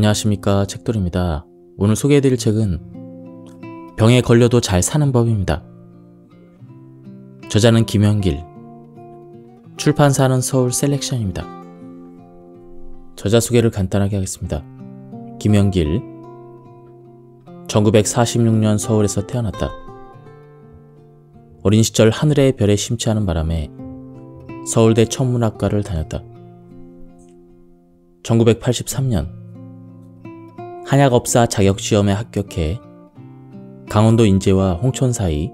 안녕하십니까 책돌입니다. 오늘 소개해드릴 책은 병에 걸려도 잘 사는 법입니다. 저자는 김현길 출판사는 서울 셀렉션입니다. 저자 소개를 간단하게 하겠습니다. 김현길 1946년 서울에서 태어났다. 어린 시절 하늘의 별에 심취하는 바람에 서울대 천문학과를 다녔다. 1983년 한약업사 자격시험에 합격해 강원도 인제와 홍천 사이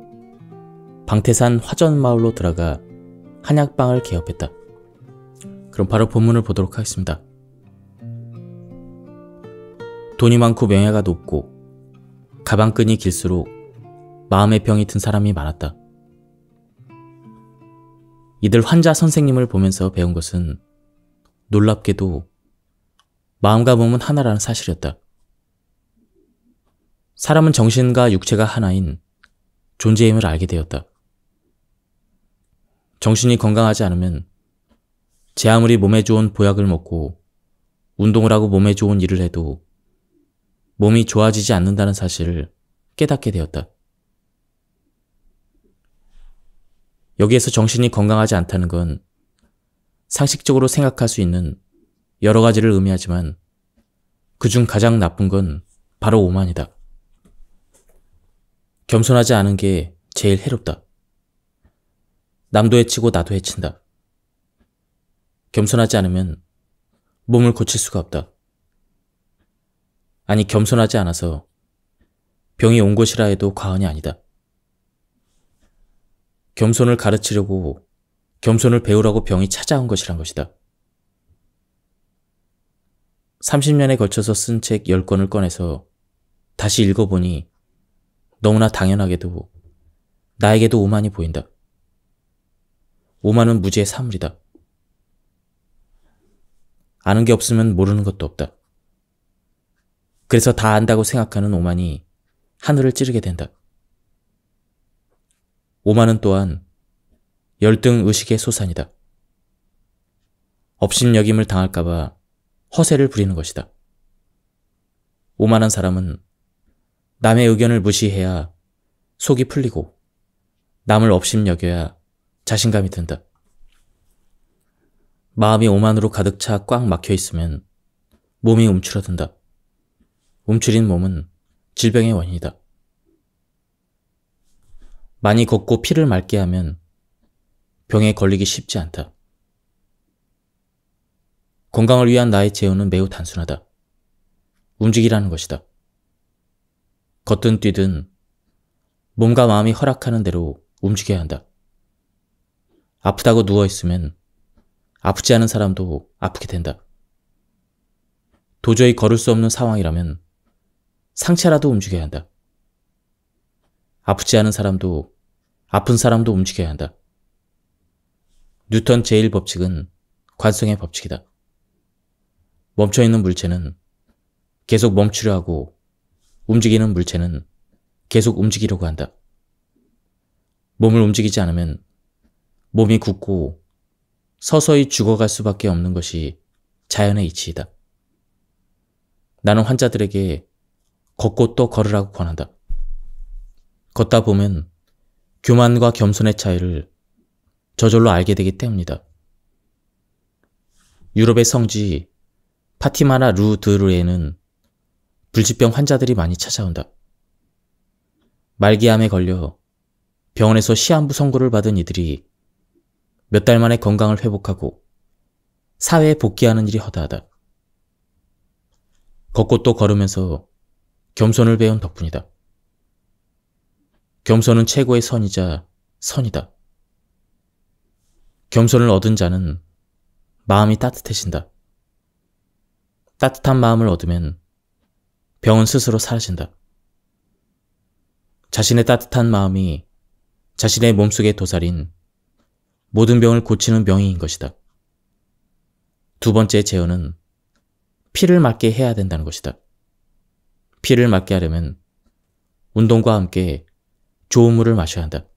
방태산 화전마을로 들어가 한약방을 개업했다. 그럼 바로 본문을 보도록 하겠습니다. 돈이 많고 명예가 높고 가방끈이 길수록 마음의 병이 든 사람이 많았다. 이들 환자 선생님을 보면서 배운 것은 놀랍게도 마음과 몸은 하나라는 사실이었다. 사람은 정신과 육체가 하나인 존재임을 알게 되었다. 정신이 건강하지 않으면 제 아무리 몸에 좋은 보약을 먹고 운동을 하고 몸에 좋은 일을 해도 몸이 좋아지지 않는다는 사실을 깨닫게 되었다. 여기에서 정신이 건강하지 않다는 건 상식적으로 생각할 수 있는 여러 가지를 의미하지만 그 중 가장 나쁜 건 바로 오만이다. 겸손하지 않은 게 제일 해롭다. 남도 해치고 나도 해친다. 겸손하지 않으면 몸을 고칠 수가 없다. 아니 겸손하지 않아서 병이 온 것이라 해도 과언이 아니다. 겸손을 가르치려고 겸손을 배우라고 병이 찾아온 것이란 것이다. 30년에 걸쳐서 쓴 책 10권을 꺼내서 다시 읽어보니 너무나 당연하게도 나에게도 오만이 보인다. 오만은 무지의 사물이다. 아는 게 없으면 모르는 것도 없다. 그래서 다 안다고 생각하는 오만이 하늘을 찌르게 된다. 오만은 또한 열등 의식의 소산이다. 업신여김을 당할까봐 허세를 부리는 것이다. 오만한 사람은 남의 의견을 무시해야 속이 풀리고 남을 업심여겨야 자신감이 든다. 마음이 오만으로 가득 차 꽉 막혀 있으면 몸이 움츠러든다. 움츠린 몸은 질병의 원인이다. 많이 걷고 피를 맑게 하면 병에 걸리기 쉽지 않다. 건강을 위한 나의 제어는 매우 단순하다. 움직이라는 것이다. 걷든 뛰든 몸과 마음이 허락하는 대로 움직여야 한다. 아프다고 누워있으면 아프지 않은 사람도 아프게 된다. 도저히 걸을 수 없는 상황이라면 상체라도 움직여야 한다. 아프지 않은 사람도 아픈 사람도 움직여야 한다. 뉴턴 제1법칙은 관성의 법칙이다. 멈춰있는 물체는 계속 멈추려 하고 움직이는 물체는 계속 움직이려고 한다. 몸을 움직이지 않으면 몸이 굳고 서서히 죽어갈 수밖에 없는 것이 자연의 이치이다. 나는 환자들에게 걷고 또 걸으라고 권한다. 걷다 보면 교만과 겸손의 차이를 저절로 알게 되기 때문이다. 유럽의 성지 파티마나 루드르에는 불치병 환자들이 많이 찾아온다. 말기암에 걸려 병원에서 시한부 선고를 받은 이들이 몇 달 만에 건강을 회복하고 사회에 복귀하는 일이 허다하다. 걷고 또 걸으면서 겸손을 배운 덕분이다. 겸손은 최고의 선이자 선이다. 겸손을 얻은 자는 마음이 따뜻해진다. 따뜻한 마음을 얻으면 병은 스스로 사라진다. 자신의 따뜻한 마음이 자신의 몸속에 도살인 모든 병을 고치는 병이인 것이다. 두 번째 제어는 피를 맞게 해야 된다는 것이다. 피를 맞게 하려면 운동과 함께 좋은 물을 마셔야 한다.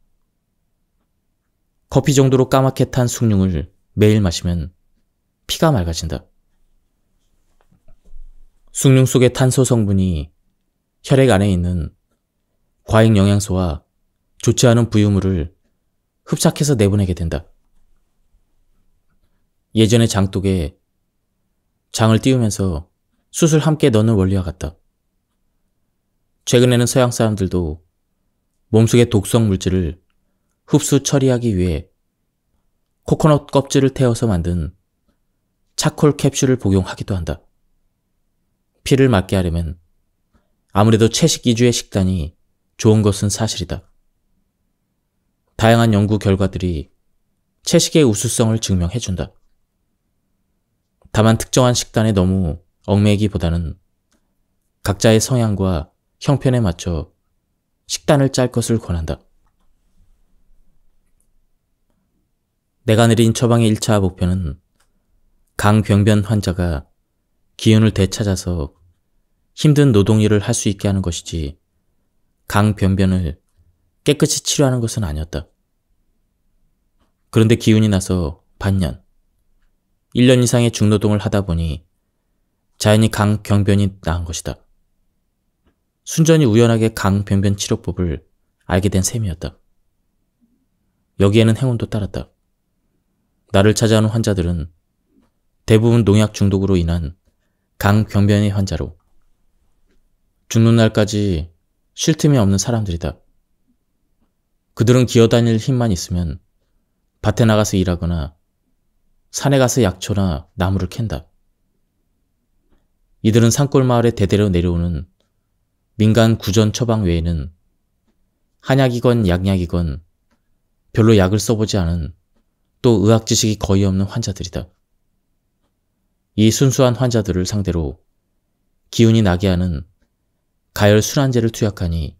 커피 정도로 까맣게 탄 숭늉을 매일 마시면 피가 맑아진다. 숭늉 속의 탄소 성분이 혈액 안에 있는 과잉 영양소와 좋지 않은 부유물을 흡착해서 내보내게 된다. 예전에 장독에 장을 띄우면서 수술 함께 넣는 원리와 같다. 최근에는 서양 사람들도 몸속의 독성 물질을 흡수 처리하기 위해 코코넛 껍질을 태워서 만든 차콜 캡슐을 복용하기도 한다. 피를 맞게 하려면 아무래도 채식 기주의 식단이 좋은 것은 사실이다. 다양한 연구 결과들이 채식의 우수성을 증명해준다. 다만 특정한 식단에 너무 얽매이기보다는 각자의 성향과 형편에 맞춰 식단을 짤 것을 권한다. 내가 내린 처방의 1차 목표는 강병변 환자가 기운을 되찾아서 힘든 노동일을 할 수 있게 하는 것이지 강변변을 깨끗이 치료하는 것은 아니었다. 그런데 기운이 나서 반년, 1년 이상의 중노동을 하다 보니 자연히 강경변이 나은 것이다. 순전히 우연하게 강변변 치료법을 알게 된 셈이었다. 여기에는 행운도 따랐다. 나를 찾아오는 환자들은 대부분 농약 중독으로 인한 강경변의 환자로 죽는 날까지 쉴 틈이 없는 사람들이다. 그들은 기어다닐 힘만 있으면 밭에 나가서 일하거나 산에 가서 약초나 나무를 캔다. 이들은 산골 마을에 대대로 내려오는 민간 구전 처방 외에는 한약이건 약약이건 별로 약을 써보지 않은 또 의학 지식이 거의 없는 환자들이다. 이 순수한 환자들을 상대로 기운이 나게 하는 가열 술안제를 투약하니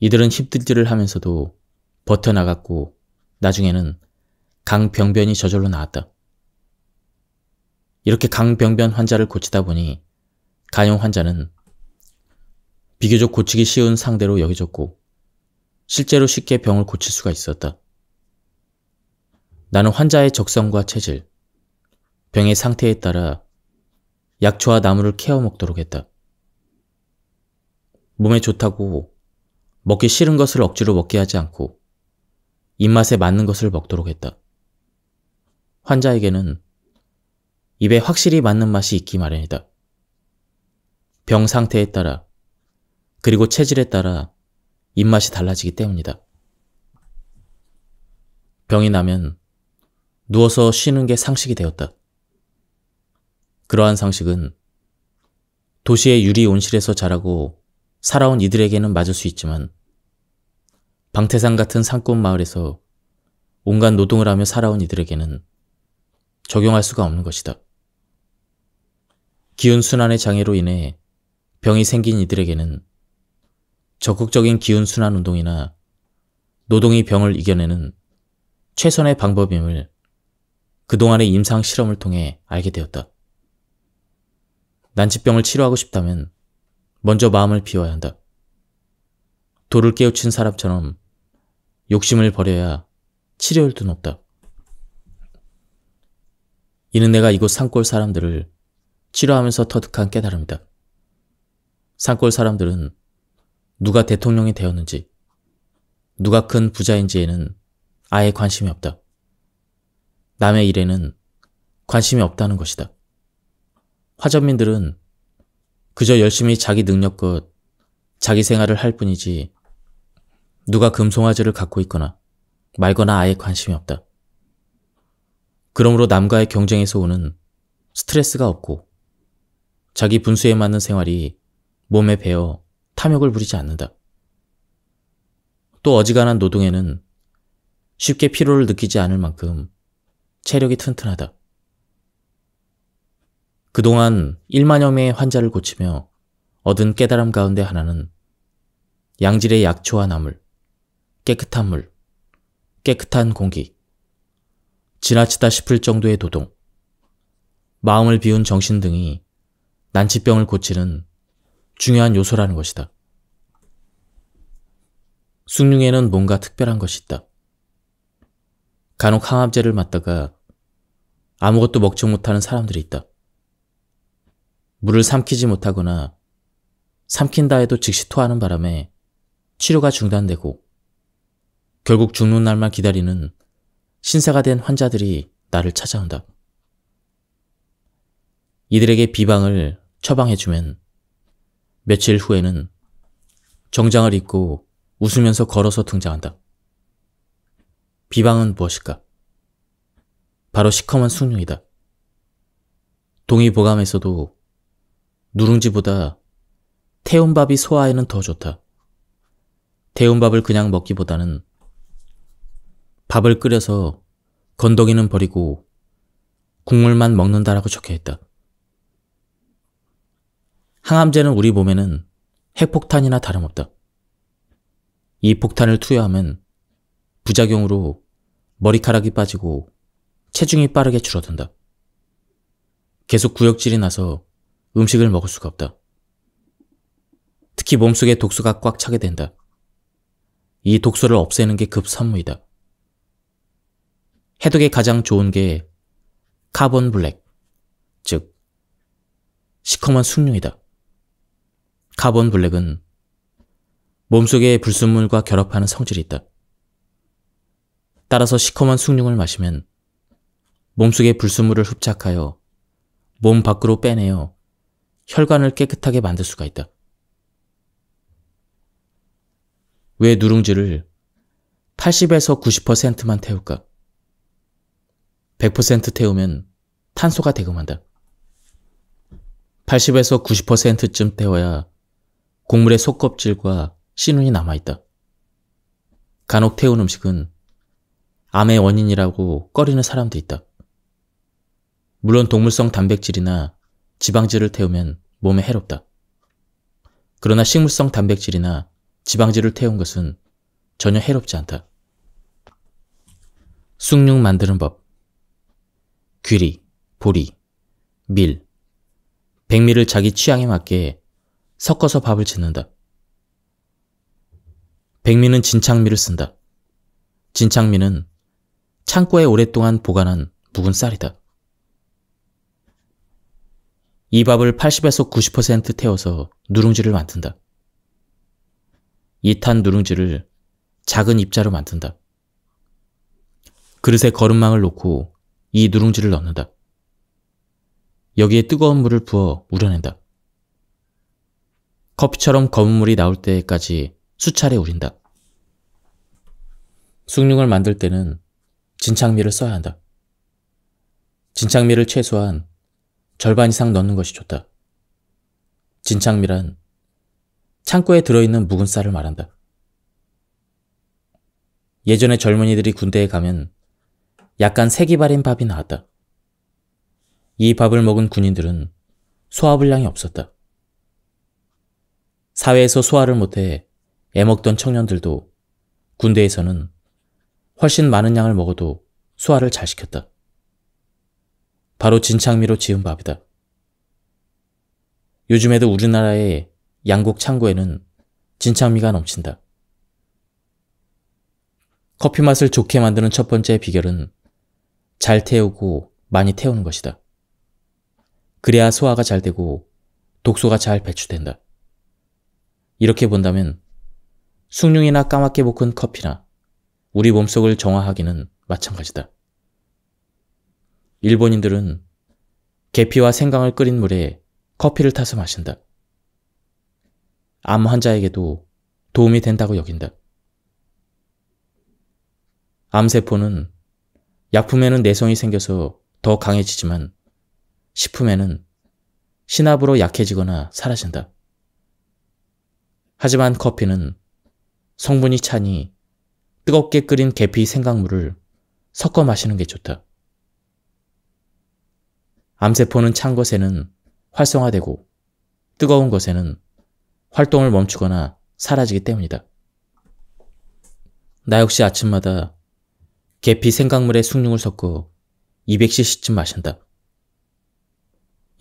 이들은 힘들지를 하면서도 버텨나갔고 나중에는 강병변이 저절로 나왔다. 이렇게 강병변 환자를 고치다 보니 간용 환자는 비교적 고치기 쉬운 상대로 여겨졌고 실제로 쉽게 병을 고칠 수가 있었다. 나는 환자의 적성과 체질, 병의 상태에 따라 약초와 나무를 캐어 먹도록 했다. 몸에 좋다고 먹기 싫은 것을 억지로 먹게 하지 않고 입맛에 맞는 것을 먹도록 했다. 환자에게는 입에 확실히 맞는 맛이 있기 마련이다. 병 상태에 따라 그리고 체질에 따라 입맛이 달라지기 때문이다. 병이 나면 누워서 쉬는 게 상식이 되었다. 그러한 상식은 도시의 유리 온실에서 자라고 살아온 이들에게는 맞을 수 있지만 방태산 같은 산골 마을에서 온갖 노동을 하며 살아온 이들에게는 적용할 수가 없는 것이다. 기운순환의 장애로 인해 병이 생긴 이들에게는 적극적인 기운순환 운동이나 노동이 병을 이겨내는 최선의 방법임을 그동안의 임상 실험을 통해 알게 되었다. 난치병을 치료하고 싶다면 먼저 마음을 비워야 한다. 돌을 깨우친 사람처럼 욕심을 버려야 치료율도 높다. 이는 내가 이곳 산골 사람들을 치료하면서 터득한 깨달음이다. 산골 사람들은 누가 대통령이 되었는지, 누가 큰 부자인지에는 아예 관심이 없다. 남의 일에는 관심이 없다는 것이다. 화전민들은 그저 열심히 자기 능력껏 자기 생활을 할 뿐이지 누가 금송아지를 갖고 있거나 말거나 아예 관심이 없다. 그러므로 남과의 경쟁에서 오는 스트레스가 없고 자기 분수에 맞는 생활이 몸에 배어 탐욕을 부리지 않는다. 또 어지간한 노동에는 쉽게 피로를 느끼지 않을 만큼 체력이 튼튼하다. 그동안 1만여 명의 환자를 고치며 얻은 깨달음 가운데 하나는 양질의 약초와 나물, 깨끗한 물, 깨끗한 공기, 지나치다 싶을 정도의 도동, 마음을 비운 정신 등이 난치병을 고치는 중요한 요소라는 것이다. 숭늉에는 뭔가 특별한 것이 있다. 간혹 항암제를 맞다가 아무것도 먹지 못하는 사람들이 있다. 물을 삼키지 못하거나 삼킨다 해도 즉시 토하는 바람에 치료가 중단되고 결국 죽는 날만 기다리는 신세가 된 환자들이 나를 찾아온다. 이들에게 비방을 처방해주면 며칠 후에는 정장을 입고 웃으면서 걸어서 등장한다. 비방은 무엇일까? 바로 시커먼 숙녀이다. 동의보감에서도 누룽지보다 태운밥이 소화에는 더 좋다. 태운밥을 그냥 먹기보다는 밥을 끓여서 건더기는 버리고 국물만 먹는다라고 적혀있다. 항암제는 우리 몸에는 핵폭탄이나 다름없다. 이 폭탄을 투여하면 부작용으로 머리카락이 빠지고 체중이 빠르게 줄어든다. 계속 구역질이 나서 음식을 먹을 수가 없다. 특히 몸속에 독소가 꽉 차게 된다. 이 독소를 없애는 게 급선무이다. 해독에 가장 좋은 게 카본 블랙, 즉 시커먼 숭늉이다. 카본 블랙은 몸속의 불순물과 결합하는 성질이 있다. 따라서 시커먼 숭늉을 마시면 몸속의 불순물을 흡착하여 몸 밖으로 빼내어 혈관을 깨끗하게 만들 수가 있다. 왜 누룽지를 80에서 90%만 태울까? 100% 태우면 탄소가 대금한다. 80에서 90%쯤 태워야 곡물의 속껍질과 씨눈이 남아있다. 간혹 태운 음식은 암의 원인이라고 꺼리는 사람도 있다. 물론 동물성 단백질이나 지방질을 태우면 몸에 해롭다. 그러나 식물성 단백질이나 지방질을 태운 것은 전혀 해롭지 않다. 숭늉 만드는 법 귀리, 보리, 밀, 백미를 자기 취향에 맞게 섞어서 밥을 짓는다. 백미는 진창미를 쓴다. 진창미는 창고에 오랫동안 보관한 묵은 쌀이다. 이 밥을 80에서 90% 태워서 누룽지를 만든다. 이 탄 누룽지를 작은 입자로 만든다. 그릇에 거름망을 놓고 이 누룽지를 넣는다. 여기에 뜨거운 물을 부어 우려낸다. 커피처럼 검은 물이 나올 때까지 수차례 우린다. 숭늉을 만들 때는 진창미를 써야 한다. 진창미를 최소한 절반 이상 넣는 것이 좋다. 진창미란 창고에 들어있는 묵은 쌀을 말한다. 예전에 젊은이들이 군대에 가면 약간 색이 바린 밥이 나왔다. 이 밥을 먹은 군인들은 소화불량이 없었다. 사회에서 소화를 못해 애먹던 청년들도 군대에서는 훨씬 많은 양을 먹어도 소화를 잘 시켰다. 바로 진창미로 지은 밥이다. 요즘에도 우리나라의 양국 창고에는 진창미가 넘친다. 커피 맛을 좋게 만드는 첫 번째 비결은 잘 태우고 많이 태우는 것이다. 그래야 소화가 잘 되고 독소가 잘 배출된다. 이렇게 본다면 숭늉이나 까맣게 볶은 커피나 우리 몸속을 정화하기는 마찬가지다. 일본인들은 계피와 생강을 끓인 물에 커피를 타서 마신다. 암 환자에게도 도움이 된다고 여긴다. 암세포는 약품에는 내성이 생겨서 더 강해지지만 식품에는 신압으로 약해지거나 사라진다. 하지만 커피는 성분이 차니 뜨겁게 끓인 계피 생강물을 섞어 마시는 게 좋다. 암세포는 찬 것에는 활성화되고 뜨거운 것에는 활동을 멈추거나 사라지기 때문이다. 나 역시 아침마다 계피 생강물에 숭늉을 섞어 200cc쯤 마신다.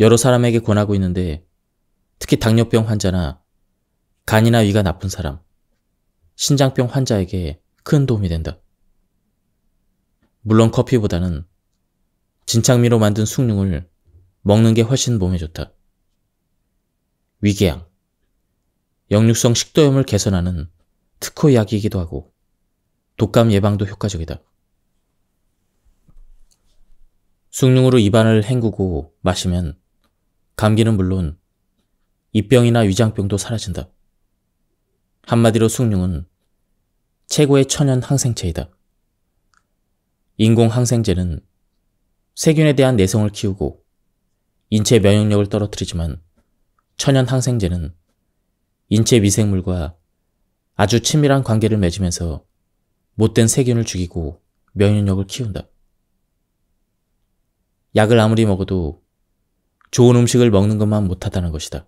여러 사람에게 권하고 있는데 특히 당뇨병 환자나 간이나 위가 나쁜 사람, 신장병 환자에게 큰 도움이 된다. 물론 커피보다는 진창미로 만든 숭늉을 먹는 게 훨씬 몸에 좋다. 위궤양 역류성 식도염을 개선하는 특허약이기도 하고 독감 예방도 효과적이다. 숭늉으로 입안을 헹구고 마시면 감기는 물론 입병이나 위장병도 사라진다. 한마디로 숭늉은 최고의 천연 항생체이다. 인공 항생제는 세균에 대한 내성을 키우고 인체 면역력을 떨어뜨리지만 천연 항생제는 인체 미생물과 아주 치밀한 관계를 맺으면서 못된 세균을 죽이고 면역력을 키운다. 약을 아무리 먹어도 좋은 음식을 먹는 것만 못하다는 것이다.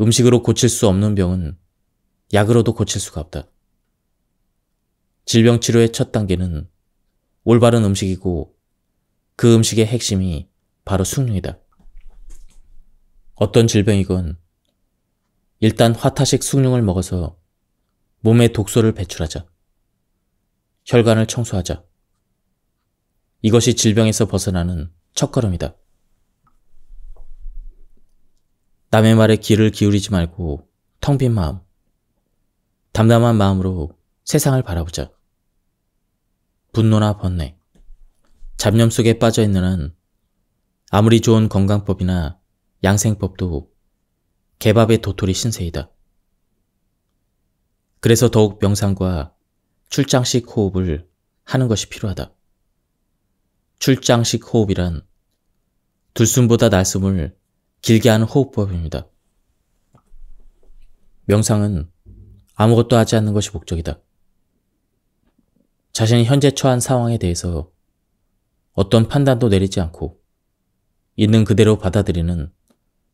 음식으로 고칠 수 없는 병은 약으로도 고칠 수가 없다. 질병 치료의 첫 단계는 올바른 음식이고 그 음식의 핵심이 바로 수능이다. 어떤 질병이건 일단 화타식 수능을 먹어서 몸의 독소를 배출하자. 혈관을 청소하자. 이것이 질병에서 벗어나는 첫걸음이다. 남의 말에 귀를 기울이지 말고 텅 빈 마음, 담담한 마음으로 세상을 바라보자. 분노나 번뇌, 잡념 속에 빠져있는 한 아무리 좋은 건강법이나 양생법도 개밥의 도토리 신세이다. 그래서 더욱 명상과 출장식 호흡을 하는 것이 필요하다. 출장식 호흡이란 둘숨보다 날숨을 길게 하는 호흡법입니다. 명상은 아무것도 하지 않는 것이 목적이다. 자신이 현재 처한 상황에 대해서 어떤 판단도 내리지 않고 있는 그대로 받아들이는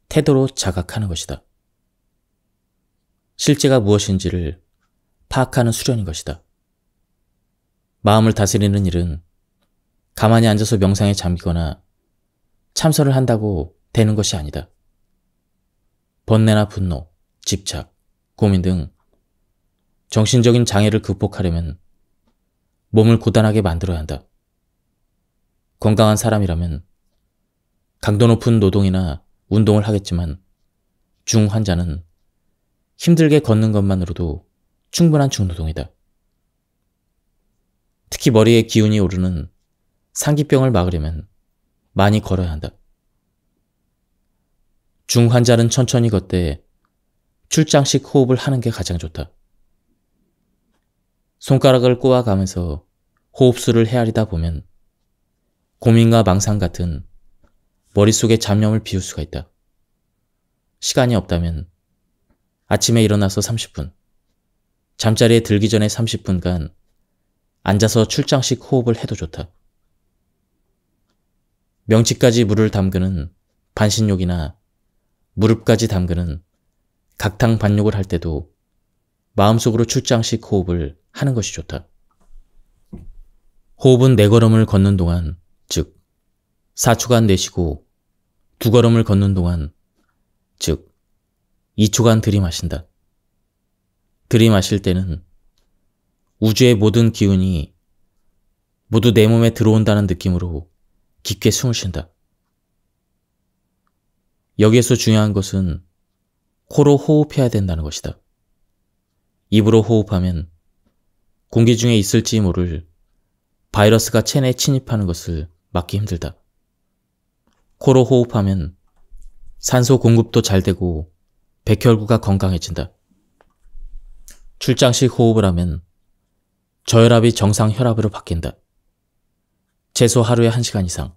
태도로 자각하는 것이다. 실제가 무엇인지를 파악하는 수련인 것이다. 마음을 다스리는 일은 가만히 앉아서 명상에 잠기거나 참선을 한다고 되는 것이 아니다. 번뇌나 분노, 집착, 고민 등 정신적인 장애를 극복하려면 몸을 고단하게 만들어야 한다. 건강한 사람이라면 강도 높은 노동이나 운동을 하겠지만 중환자는 힘들게 걷는 것만으로도 충분한 중노동이다. 특히 머리에 기운이 오르는 상기병을 막으려면 많이 걸어야 한다. 중환자는 천천히 걷되 출장식 호흡을 하는 게 가장 좋다. 손가락을 꼬아가면서 호흡수를 헤아리다 보면 고민과 망상 같은 머릿속에 잡념을 비울 수가 있다. 시간이 없다면 아침에 일어나서 30분, 잠자리에 들기 전에 30분간 앉아서 출장식 호흡을 해도 좋다. 명치까지 물을 담그는 반신욕이나 무릎까지 담그는 각탕 반욕을 할 때도 마음속으로 출장식 호흡을 하는 것이 좋다. 호흡은 내 걸음을 걷는 동안, 즉 4초간 내쉬고 두 걸음을 걷는 동안 즉 2초간 들이마신다. 들이마실 때는 우주의 모든 기운이 모두 내 몸에 들어온다는 느낌으로 깊게 숨을 쉰다. 여기에서 중요한 것은 코로 호흡해야 된다는 것이다. 입으로 호흡하면 공기 중에 있을지 모를 바이러스가 체내에 침입하는 것을 막기 힘들다. 코로 호흡하면 산소 공급도 잘 되고 백혈구가 건강해진다. 출장식 호흡을 하면 저혈압이 정상 혈압으로 바뀐다. 최소 하루에 1시간 이상,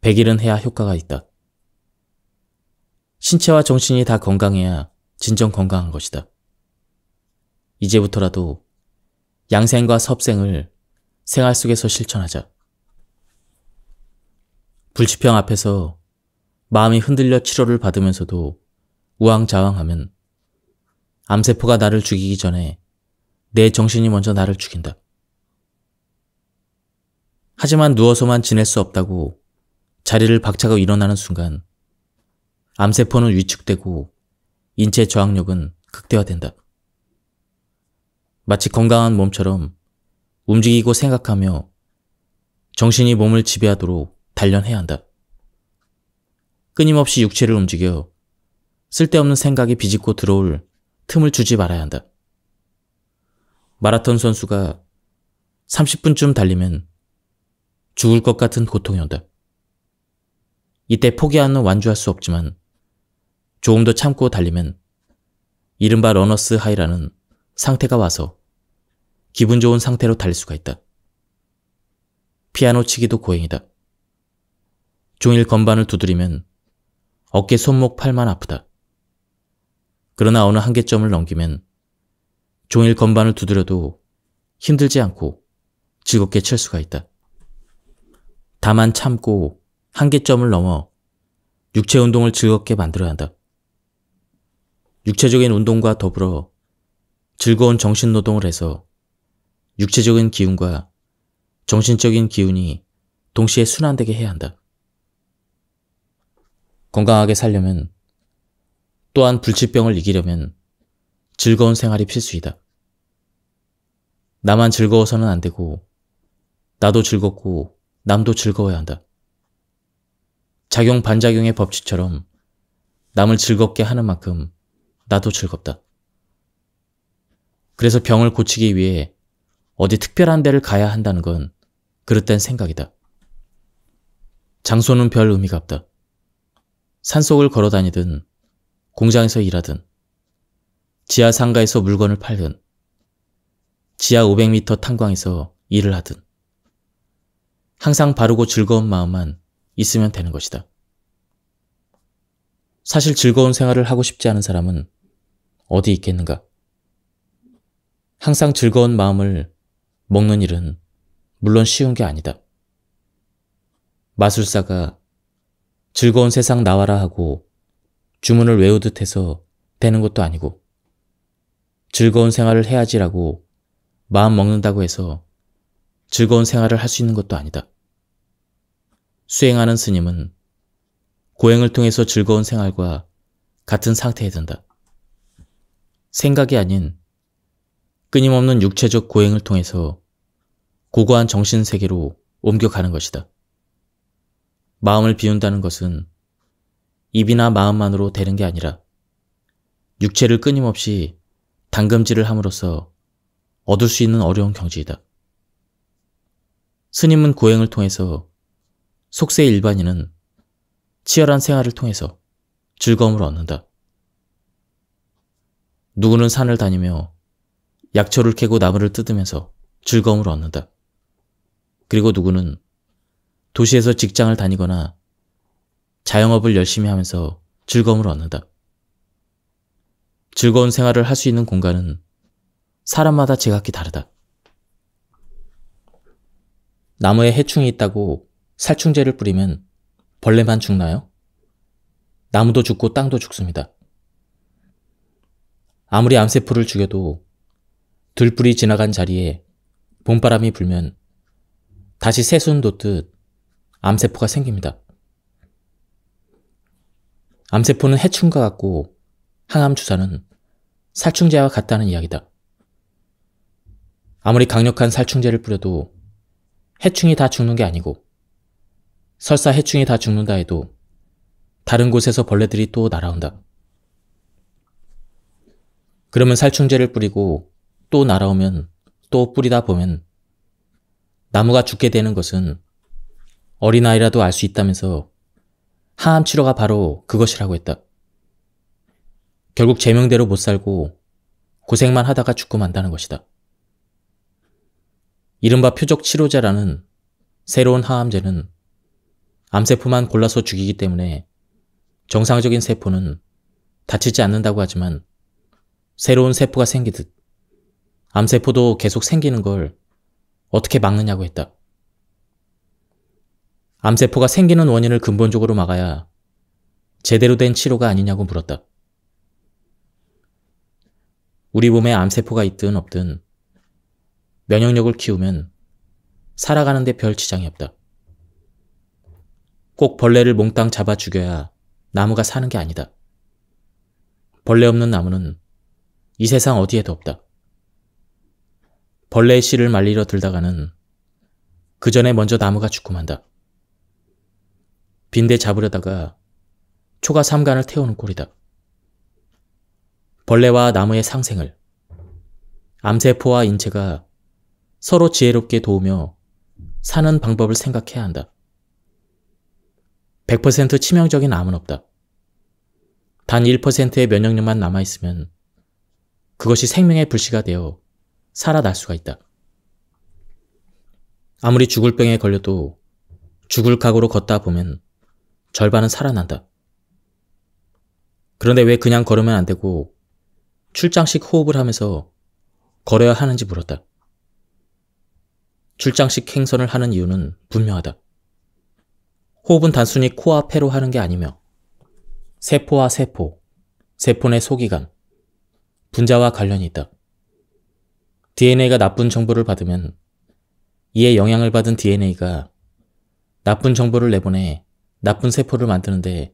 100일은 해야 효과가 있다. 신체와 정신이 다 건강해야 진정 건강한 것이다. 이제부터라도 양생과 섭생을 생활 속에서 실천하자. 불치병 앞에서 마음이 흔들려 치료를 받으면서도 우왕좌왕하면 암세포가 나를 죽이기 전에 내 정신이 먼저 나를 죽인다. 하지만 누워서만 지낼 수 없다고 자리를 박차고 일어나는 순간 암세포는 위축되고 인체 저항력은 극대화된다. 마치 건강한 몸처럼 움직이고 생각하며 정신이 몸을 지배하도록 단련해야 한다. 끊임없이 육체를 움직여 쓸데없는 생각이 비집고 들어올 틈을 주지 말아야 한다. 마라톤 선수가 30분쯤 달리면 죽을 것 같은 고통이 온다. 이때 포기하는 완주할 수 없지만 조금 더 참고 달리면 이른바 러너스 하이라는 상태가 와서 기분 좋은 상태로 달릴 수가 있다. 피아노 치기도 고행이다. 종일 건반을 두드리면 어깨, 손목, 팔만 아프다. 그러나 어느 한계점을 넘기면 종일 건반을 두드려도 힘들지 않고 즐겁게 칠 수가 있다. 다만 참고 한계점을 넘어 육체 운동을 즐겁게 만들어야 한다. 육체적인 운동과 더불어 즐거운 정신노동을 해서 육체적인 기운과 정신적인 기운이 동시에 순환되게 해야 한다. 건강하게 살려면 또한 불치병을 이기려면 즐거운 생활이 필수이다. 나만 즐거워서는 안 되고 나도 즐겁고 남도 즐거워야 한다. 작용 반작용의 법칙처럼 남을 즐겁게 하는 만큼 나도 즐겁다. 그래서 병을 고치기 위해 어디 특별한 데를 가야 한다는 건 그릇된 생각이다. 장소는 별 의미가 없다. 산속을 걸어 다니든 공장에서 일하든 지하 상가에서 물건을 팔든 지하 500m 탄광에서 일을 하든 항상 바르고 즐거운 마음만 있으면 되는 것이다. 사실 즐거운 생활을 하고 싶지 않은 사람은 어디 있겠는가? 항상 즐거운 마음을 먹는 일은 물론 쉬운 게 아니다. 마술사가 즐거운 세상 나와라 하고 주문을 외우듯 해서 되는 것도 아니고 즐거운 생활을 해야지라고 마음 먹는다고 해서 즐거운 생활을 할 수 있는 것도 아니다. 수행하는 스님은 고행을 통해서 즐거운 생활과 같은 상태에 든다. 생각이 아닌 끊임없는 육체적 고행을 통해서 고고한 정신세계로 옮겨가는 것이다. 마음을 비운다는 것은 입이나 마음만으로 되는 게 아니라 육체를 끊임없이 당금질을 함으로써 얻을 수 있는 어려운 경지이다. 스님은 고행을 통해서 속세 일반인은 치열한 생활을 통해서 즐거움을 얻는다. 누구는 산을 다니며 약초를 캐고 나무를 뜯으면서 즐거움을 얻는다. 그리고 누구는 도시에서 직장을 다니거나 자영업을 열심히 하면서 즐거움을 얻는다. 즐거운 생활을 할 수 있는 공간은 사람마다 제각기 다르다. 나무에 해충이 있다고 살충제를 뿌리면 벌레만 죽나요? 나무도 죽고 땅도 죽습니다. 아무리 암세포를 죽여도 들불이 지나간 자리에 봄바람이 불면 다시 새순 돋듯 암세포가 생깁니다. 암세포는 해충과 같고 항암 주사는 살충제와 같다는 이야기다. 아무리 강력한 살충제를 뿌려도 해충이 다 죽는 게 아니고 설사 해충이 다 죽는다 해도 다른 곳에서 벌레들이 또 날아온다. 그러면 살충제를 뿌리고 또 날아오면 또 뿌리다 보면 나무가 죽게 되는 것은 어린아이라도 알 수 있다면서 하암 치료가 바로 그것이라고 했다. 결국 제명대로 못 살고 고생만 하다가 죽고 만다는 것이다. 이른바 표적 치료제라는 새로운 하암제는 암세포만 골라서 죽이기 때문에 정상적인 세포는 다치지 않는다고 하지만 새로운 세포가 생기듯 암세포도 계속 생기는 걸 어떻게 막느냐고 했다. 암세포가 생기는 원인을 근본적으로 막아야 제대로 된 치료가 아니냐고 물었다. 우리 몸에 암세포가 있든 없든 면역력을 키우면 살아가는데 별 지장이 없다. 꼭 벌레를 몽땅 잡아 죽여야 나무가 사는 게 아니다. 벌레 없는 나무는 이 세상 어디에도 없다. 벌레의 씨를 말리러 들다가는 그 전에 먼저 나무가 죽고 만다. 빈대 잡으려다가 초가 삼간을 태우는 꼴이다. 벌레와 나무의 상생을 암세포와 인체가 서로 지혜롭게 도우며 사는 방법을 생각해야 한다. 100% 치명적인 암은 없다. 단 1%의 면역력만 남아있으면 그것이 생명의 불씨가 되어 살아날 수가 있다. 아무리 죽을 병에 걸려도 죽을 각오로 걷다 보면 절반은 살아난다. 그런데 왜 그냥 걸으면 안 되고 출장식 호흡을 하면서 걸어야 하는지 물었다. 출장식 행선을 하는 이유는 분명하다. 호흡은 단순히 코와 폐로 하는 게 아니며 세포와 세포, 세포 내 소기관, 분자와 관련이 있다. DNA가 나쁜 정보를 받으면 이에 영향을 받은 DNA가 나쁜 정보를 내보내 나쁜 세포를 만드는데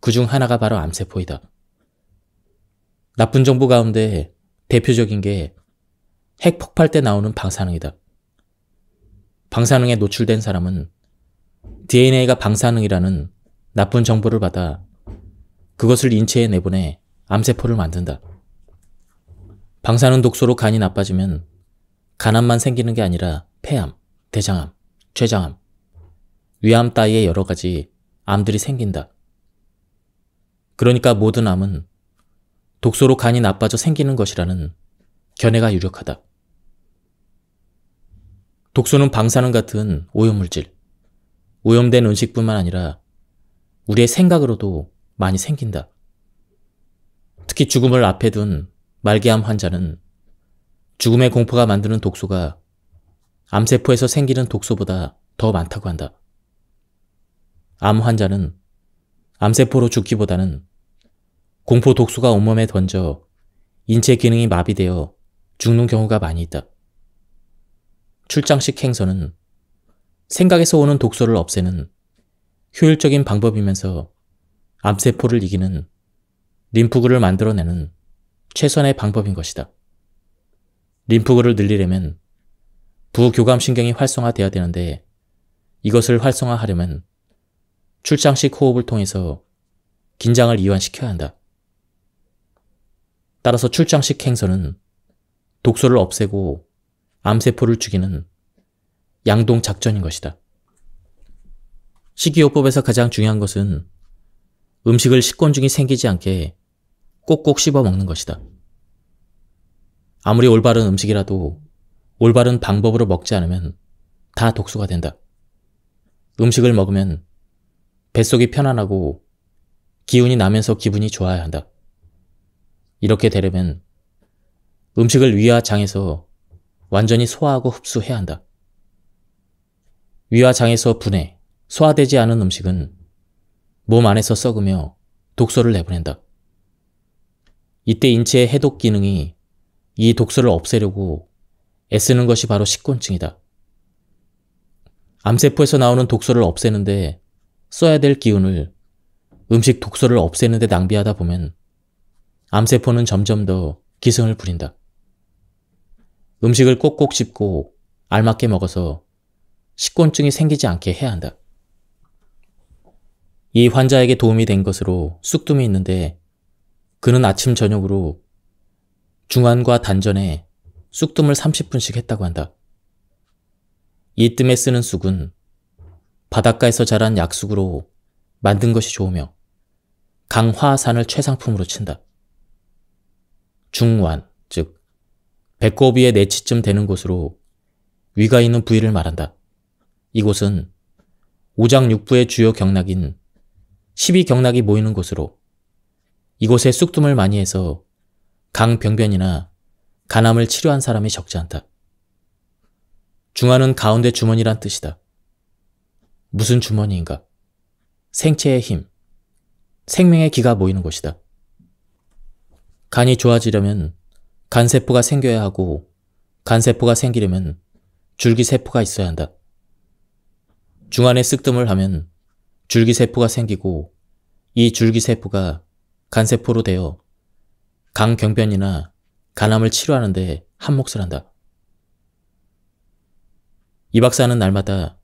그 중 하나가 바로 암세포이다. 나쁜 정보 가운데 대표적인 게 핵폭발 때 나오는 방사능이다. 방사능에 노출된 사람은 DNA가 방사능이라는 나쁜 정보를 받아 그것을 인체에 내보내 암세포를 만든다. 방사능 독소로 간이 나빠지면 간암만 생기는 게 아니라 폐암, 대장암, 췌장암, 위암 따위의 여러 가지 암들이 생긴다. 그러니까 모든 암은 독소로 간이 나빠져 생기는 것이라는 견해가 유력하다. 독소는 방사능 같은 오염물질, 오염된 음식뿐만 아니라 우리의 생각으로도 많이 생긴다. 특히 죽음을 앞에 둔 말기암 환자는 죽음의 공포가 만드는 독소가 암세포에서 생기는 독소보다 더 많다고 한다. 암 환자는 암세포로 죽기보다는 공포 독소가 온몸에 던져 인체 기능이 마비되어 죽는 경우가 많이 있다. 출장식 행선은 생각에서 오는 독소를 없애는 효율적인 방법이면서 암세포를 이기는 림프구를 만들어내는 최선의 방법인 것이다. 림프구를 늘리려면 부교감신경이 활성화돼야 되는데 이것을 활성화하려면 출장식 호흡을 통해서 긴장을 이완시켜야 한다. 따라서 출장식 행선은 독소를 없애고 암세포를 죽이는 양동 작전인 것이다. 식이요법에서 가장 중요한 것은 음식을 식곤증이 생기지 않게 꼭꼭 씹어 먹는 것이다. 아무리 올바른 음식이라도 올바른 방법으로 먹지 않으면 다 독소가 된다. 음식을 먹으면 뱃속이 편안하고 기운이 나면서 기분이 좋아야 한다. 이렇게 되려면 음식을 위와 장에서 완전히 소화하고 흡수해야 한다. 위와 장에서 분해, 소화되지 않은 음식은 몸 안에서 썩으며 독소를 내보낸다. 이때 인체의 해독 기능이 이 독소를 없애려고 애쓰는 것이 바로 식곤증이다. 암세포에서 나오는 독소를 없애는데 써야 될 기운을 음식 독소를 없애는 데 낭비하다 보면 암세포는 점점 더 기승을 부린다. 음식을 꼭꼭 씹고 알맞게 먹어서 식곤증이 생기지 않게 해야 한다. 이 환자에게 도움이 된 것으로 쑥둠이 있는데 그는 아침 저녁으로 중안과 단전에 쑥뜸을 30분씩 했다고 한다. 이 뜸에 쓰는 쑥은 바닷가에서 자란 약수구로 만든 것이 좋으며 강화산을 최상품으로 친다. 중완, 즉배꼽 위에 내치쯤 되는 곳으로 위가 있는 부위를 말한다. 이곳은 오장육부의 주요 경락인 12경락이 모이는 곳으로 이곳에 쑥 d 을 많이 해서 강병변이나 간암을 치료한 사람이 적지 않다. 중안은 가운데 주머니란 뜻이다. 무슨 주머니인가? 생체의 힘, 생명의 기가 모이는 것이다. 간이 좋아지려면 간세포가 생겨야 하고 간세포가 생기려면 줄기세포가 있어야 한다. 중안에 쓱뜸을 하면 줄기세포가 생기고 이 줄기세포가 간세포로 되어 간경변이나 간암을 치료하는데 한몫을 한다. 이 박사는 날마다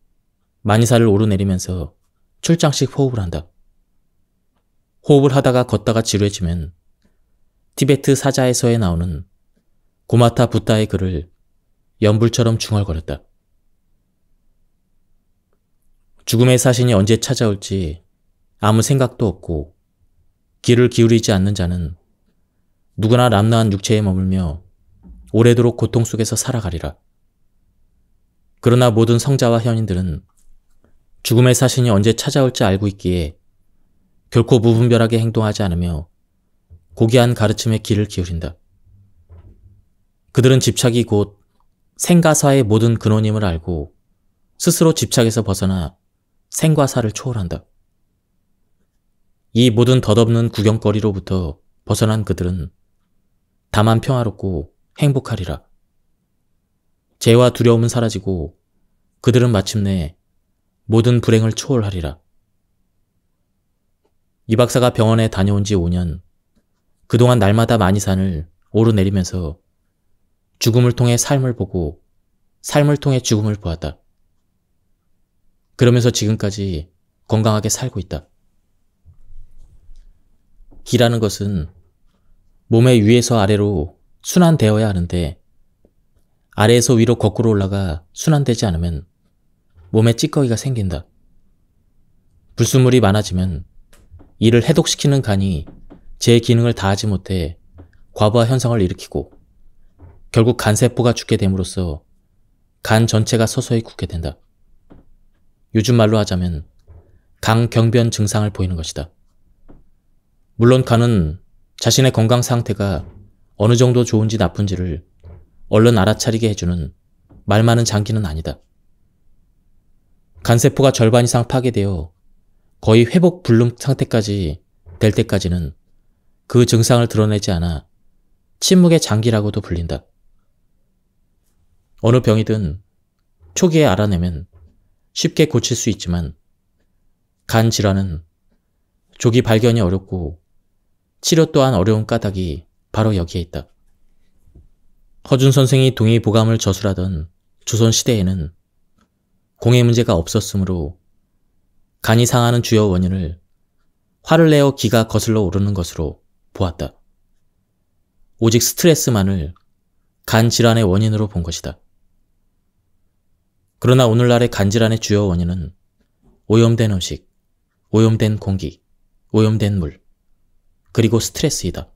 만이사를 오르내리면서 출장식 호흡을 한다. 호흡을 하다가 걷다가 지루해지면 티베트 사자에서에 나오는 고마타 부타의 글을 연불처럼 중얼거렸다. 죽음의 사신이 언제 찾아올지 아무 생각도 없고 길을 기울이지 않는 자는 누구나 람나한 육체에 머물며 오래도록 고통 속에서 살아가리라. 그러나 모든 성자와 현인들은 죽음의 사신이 언제 찾아올지 알고 있기에 결코 무분별하게 행동하지 않으며 고귀한 가르침에 귀를 기울인다. 그들은 집착이 곧 생가사의 모든 근원임을 알고 스스로 집착에서 벗어나 생과사를 초월한다. 이 모든 덧없는 구경거리로부터 벗어난 그들은 다만 평화롭고 행복하리라. 죄와 두려움은 사라지고 그들은 마침내 모든 불행을 초월하리라. 이 박사가 병원에 다녀온 지 5년, 그동안 날마다 많이 산을 오르내리면서 죽음을 통해 삶을 보고 삶을 통해 죽음을 보았다. 그러면서 지금까지 건강하게 살고 있다. 기라는 것은 몸의 위에서 아래로 순환되어야 하는데 아래에서 위로 거꾸로 올라가 순환되지 않으면 몸에 찌꺼기가 생긴다. 불순물이 많아지면 이를 해독시키는 간이 제 기능을 다하지 못해 과부하 현상을 일으키고 결국 간세포가 죽게 됨으로써 간 전체가 서서히 굳게 된다. 요즘 말로 하자면 강경변 증상을 보이는 것이다. 물론 간은 자신의 건강 상태가 어느 정도 좋은지 나쁜지를 얼른 알아차리게 해주는 말 많은 장기는 아니다. 간세포가 절반 이상 파괴되어 거의 회복 불능 상태까지 될 때까지는 그 증상을 드러내지 않아 침묵의 장기라고도 불린다. 어느 병이든 초기에 알아내면 쉽게 고칠 수 있지만 간 질환은 조기 발견이 어렵고 치료 또한 어려운 까닭이 바로 여기에 있다. 허준 선생이 동의 보감을 저술하던 조선 시대에는 공해 문제가 없었으므로 간이 상하는 주요 원인을 화를 내어 기가 거슬러 오르는 것으로 보았다. 오직 스트레스만을 간 질환의 원인으로 본 것이다. 그러나 오늘날의 간 질환의 주요 원인은 오염된 음식, 오염된 공기, 오염된 물, 그리고 스트레스이다.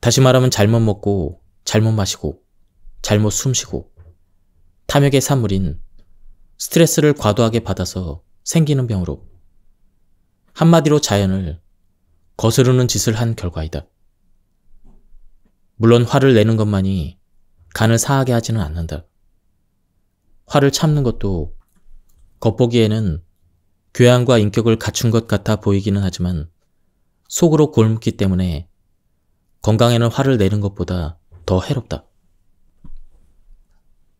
다시 말하면 잘못 먹고, 잘못 마시고, 잘못 숨 쉬고, 탐욕의 산물인 스트레스를 과도하게 받아서 생기는 병으로 한마디로 자연을 거스르는 짓을 한 결과이다. 물론 화를 내는 것만이 간을 사하게 하지는 않는다. 화를 참는 것도 겉보기에는 교양과 인격을 갖춘 것 같아 보이기는 하지만 속으로 골 m 기 때문에 건강에는 화를 내는 것보다 더 해롭다.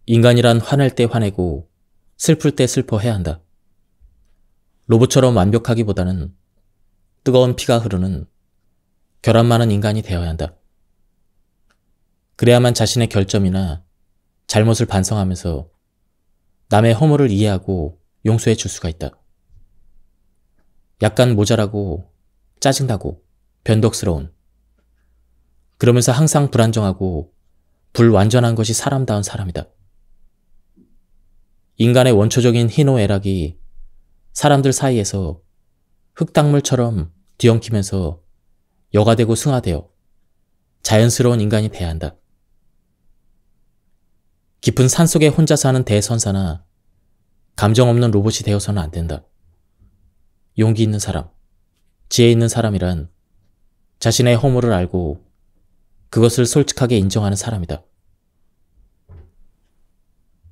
인간이란 화낼 때 화내고 슬플 때 슬퍼해야 한다. 로봇처럼 완벽하기보다는 뜨거운 피가 흐르는 결함 많은 인간이 되어야 한다. 그래야만 자신의 결점이나 잘못을 반성하면서 남의 허물을 이해하고 용서해 줄 수가 있다. 약간 모자라고 짜증나고 변덕스러운 그러면서 항상 불안정하고 불완전한 것이 사람다운 사람이다. 인간의 원초적인 희노애락이 사람들 사이에서 흙탕물처럼 뒤엉키면서 여가되고 승화되어 자연스러운 인간이 돼야 한다. 깊은 산속에 혼자 사는 대선사나 감정 없는 로봇이 되어서는 안 된다. 용기 있는 사람, 지혜 있는 사람이란 자신의 허물을 알고 그것을 솔직하게 인정하는 사람이다.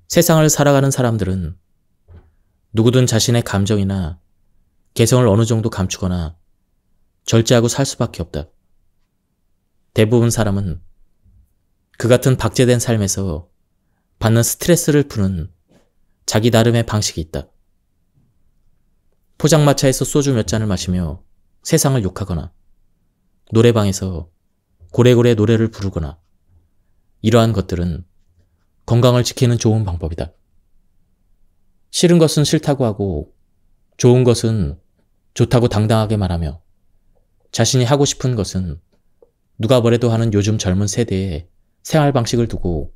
세상을 살아가는 사람들은 누구든 자신의 감정이나 개성을 어느 정도 감추거나 절제하고 살 수밖에 없다. 대부분 사람은 그 같은 박제된 삶에서 받는 스트레스를 푸는 자기 나름의 방식이 있다. 포장마차에서 소주 몇 잔을 마시며 세상을 욕하거나 노래방에서 고래고래 노래를 부르거나 이러한 것들은 건강을 지키는 좋은 방법이다. 싫은 것은 싫다고 하고 좋은 것은 좋다고 당당하게 말하며 자신이 하고 싶은 것은 누가 뭐래도 하는 요즘 젊은 세대의 생활 방식을 두고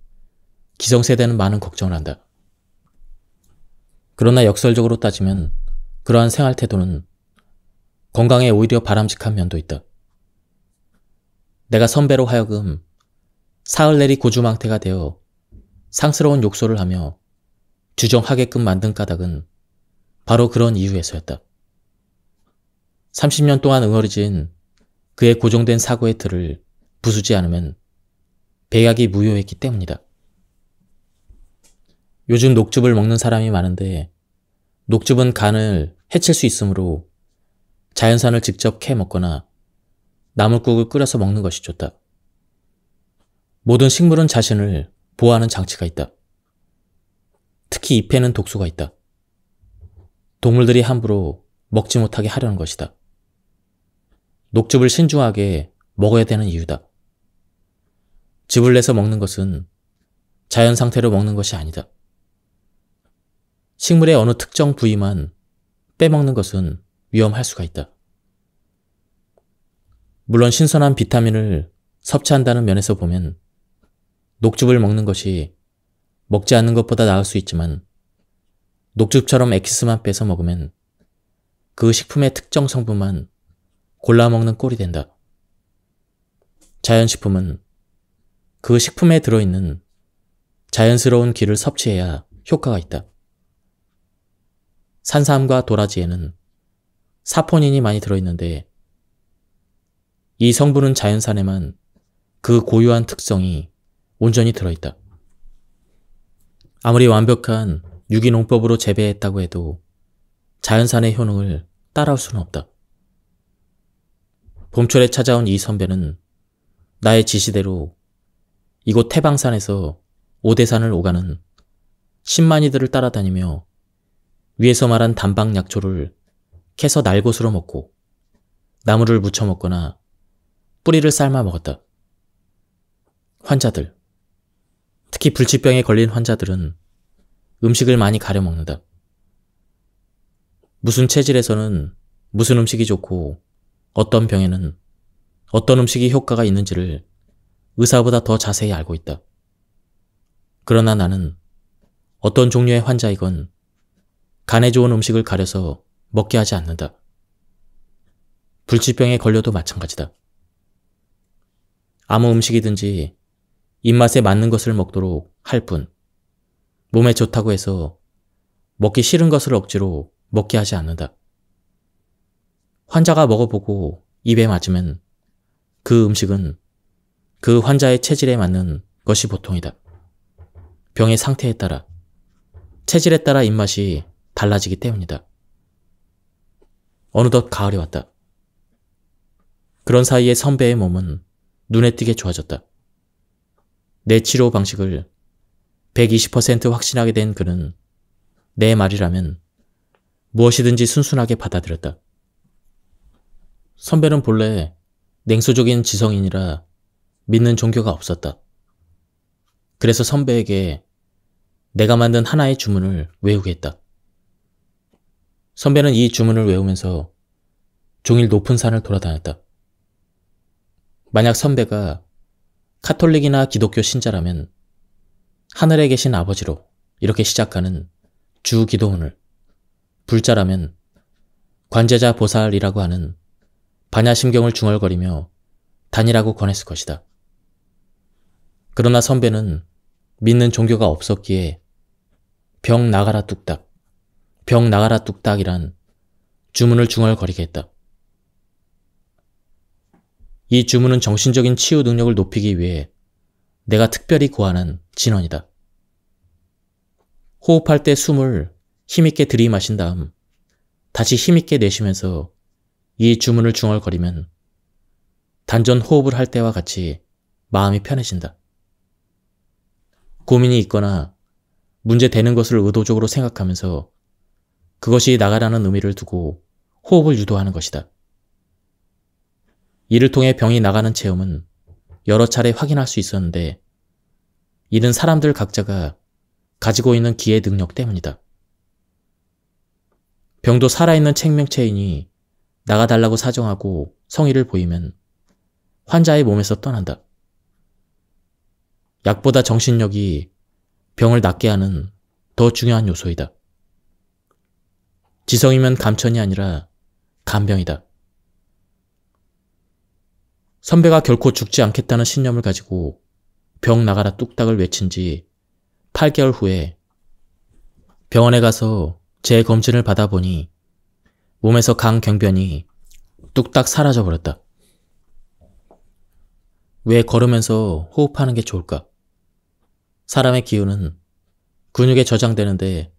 기성세대는 많은 걱정을 한다. 그러나 역설적으로 따지면 그러한 생활 태도는 건강에 오히려 바람직한 면도 있다. 내가 선배로 하여금 사흘 내리 고주망태가 되어 상스러운 욕설을 하며 주정하게끔 만든 까닭은 바로 그런 이유에서였다. 30년 동안 응어리진 그의 고정된 사고의 틀을 부수지 않으면 배약이 무효했기 때문이다. 요즘 녹즙을 먹는 사람이 많은데 녹즙은 간을 해칠 수 있으므로 자연산을 직접 캐 먹거나 나물국을 끓여서 먹는 것이 좋다. 모든 식물은 자신을 보호하는 장치가 있다. 특히 잎에는 독소가 있다. 동물들이 함부로 먹지 못하게 하려는 것이다. 녹즙을 신중하게 먹어야 되는 이유다. 즙을 내서 먹는 것은 자연 상태로 먹는 것이 아니다. 식물의 어느 특정 부위만 빼먹는 것은 위험할 수가 있다. 물론 신선한 비타민을 섭취한다는 면에서 보면 녹즙을 먹는 것이 먹지 않는 것보다 나을 수 있지만 녹즙처럼 엑시스만 빼서 먹으면 그 식품의 특정 성분만 골라 먹는 꼴이 된다. 자연식품은 그 식품에 들어있는 자연스러운 기를 섭취해야 효과가 있다. 산삼과 도라지에는 사포닌이 많이 들어있는데 이 성분은 자연산에만 그 고유한 특성이 온전히 들어있다. 아무리 완벽한 유기농법으로 재배했다고 해도 자연산의 효능을 따라올 수는 없다. 봄철에 찾아온 이 선배는 나의 지시대로 이곳 태방산에서 오대산을 오가는 10만이들을 따라다니며 위에서 말한 단방 약초를 캐서 날것으로 먹고 나무를 무쳐 먹거나 뿌리를 삶아 먹었다. 환자들, 특히 불치병에 걸린 환자들은 음식을 많이 가려 먹는다. 무슨 체질에서는 무슨 음식이 좋고 어떤 병에는 어떤 음식이 효과가 있는지를 의사보다 더 자세히 알고 있다. 그러나 나는 어떤 종류의 환자이건 간에 좋은 음식을 가려서 먹게 하지 않는다. 불치병에 걸려도 마찬가지다. 아무 음식이든지 입맛에 맞는 것을 먹도록 할 뿐. 몸에 좋다고 해서 먹기 싫은 것을 억지로 먹게 하지 않는다. 환자가 먹어보고 입에 맞으면 그 음식은 그 환자의 체질에 맞는 것이 보통이다. 병의 상태에 따라, 체질에 따라 입맛이 달라지기 때문이다. 어느덧 가을이 왔다. 그런 사이에 선배의 몸은 눈에 띄게 좋아졌다. 내 치료 방식을 120% 확신하게 된 그는 내 말이라면 무엇이든지 순순하게 받아들였다. 선배는 본래 냉소적인 지성인이라 믿는 종교가 없었다. 그래서 선배에게 내가 만든 하나의 주문을 외우게 했다. 선배는 이 주문을 외우면서 종일 높은 산을 돌아다녔다. 만약 선배가 카톨릭이나 기독교 신자라면 하늘에 계신 아버지로 이렇게 시작하는 주 기도원을 불자라면 관제자 보살이라고 하는 반야심경을 중얼거리며 단이라고 권했을 것이다. 그러나 선배는 믿는 종교가 없었기에 병 나가라 뚝딱, 병 나가라 뚝딱이란 주문을 중얼거리게 했다. 이 주문은 정신적인 치유 능력을 높이기 위해 내가 특별히 구하는 진원이다. 호흡할 때 숨을 힘있게 들이마신 다음 다시 힘있게 내쉬면서 이 주문을 중얼거리면 단전 호흡을 할 때와 같이 마음이 편해진다. 고민이 있거나 문제되는 것을 의도적으로 생각하면서 그것이 나가라는 의미를 두고 호흡을 유도하는 것이다. 이를 통해 병이 나가는 체험은 여러 차례 확인할 수 있었는데 이는 사람들 각자가 가지고 있는 기의 능력 때문이다. 병도 살아있는 생명체이니 나가달라고 사정하고 성의를 보이면 환자의 몸에서 떠난다. 약보다 정신력이 병을 낫게 하는 더 중요한 요소이다. 지성이면 감천이 아니라 간병이다. 선배가 결코 죽지 않겠다는 신념을 가지고 병 나가라 뚝딱을 외친 지 8개월 후에 병원에 가서 재검진을 받아보니 몸에서 강경변이 뚝딱 사라져버렸다. 왜 걸으면서 호흡하는 게 좋을까? 사람의 기운은 근육에 저장되는데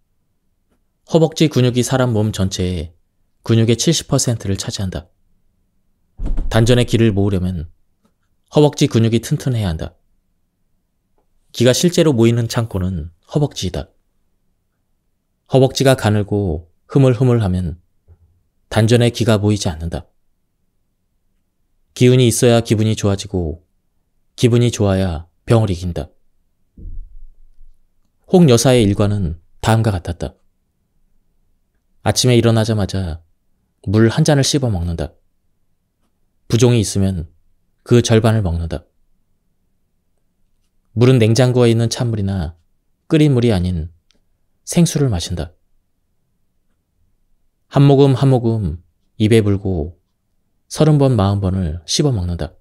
허벅지 근육이 사람 몸전체에 근육의 70%를 차지한다. 단전의 기를 모으려면 허벅지 근육이 튼튼해야 한다. 기가 실제로 모이는 창고는 허벅지이다. 허벅지가 가늘고 흐물흐물하면 단전에 기가 보이지 않는다. 기운이 있어야 기분이 좋아지고 기분이 좋아야 병을 이긴다. 홍 여사의 일과는 다음과 같았다. 아침에 일어나자마자 물 한 잔을 씹어 먹는다. 부종이 있으면 그 절반을 먹는다. 물은 냉장고에 있는 찬물이나 끓인 물이 아닌 생수를 마신다. 한 모금 한 모금 입에 불고 서른 번 마흔 번을 씹어 먹는다.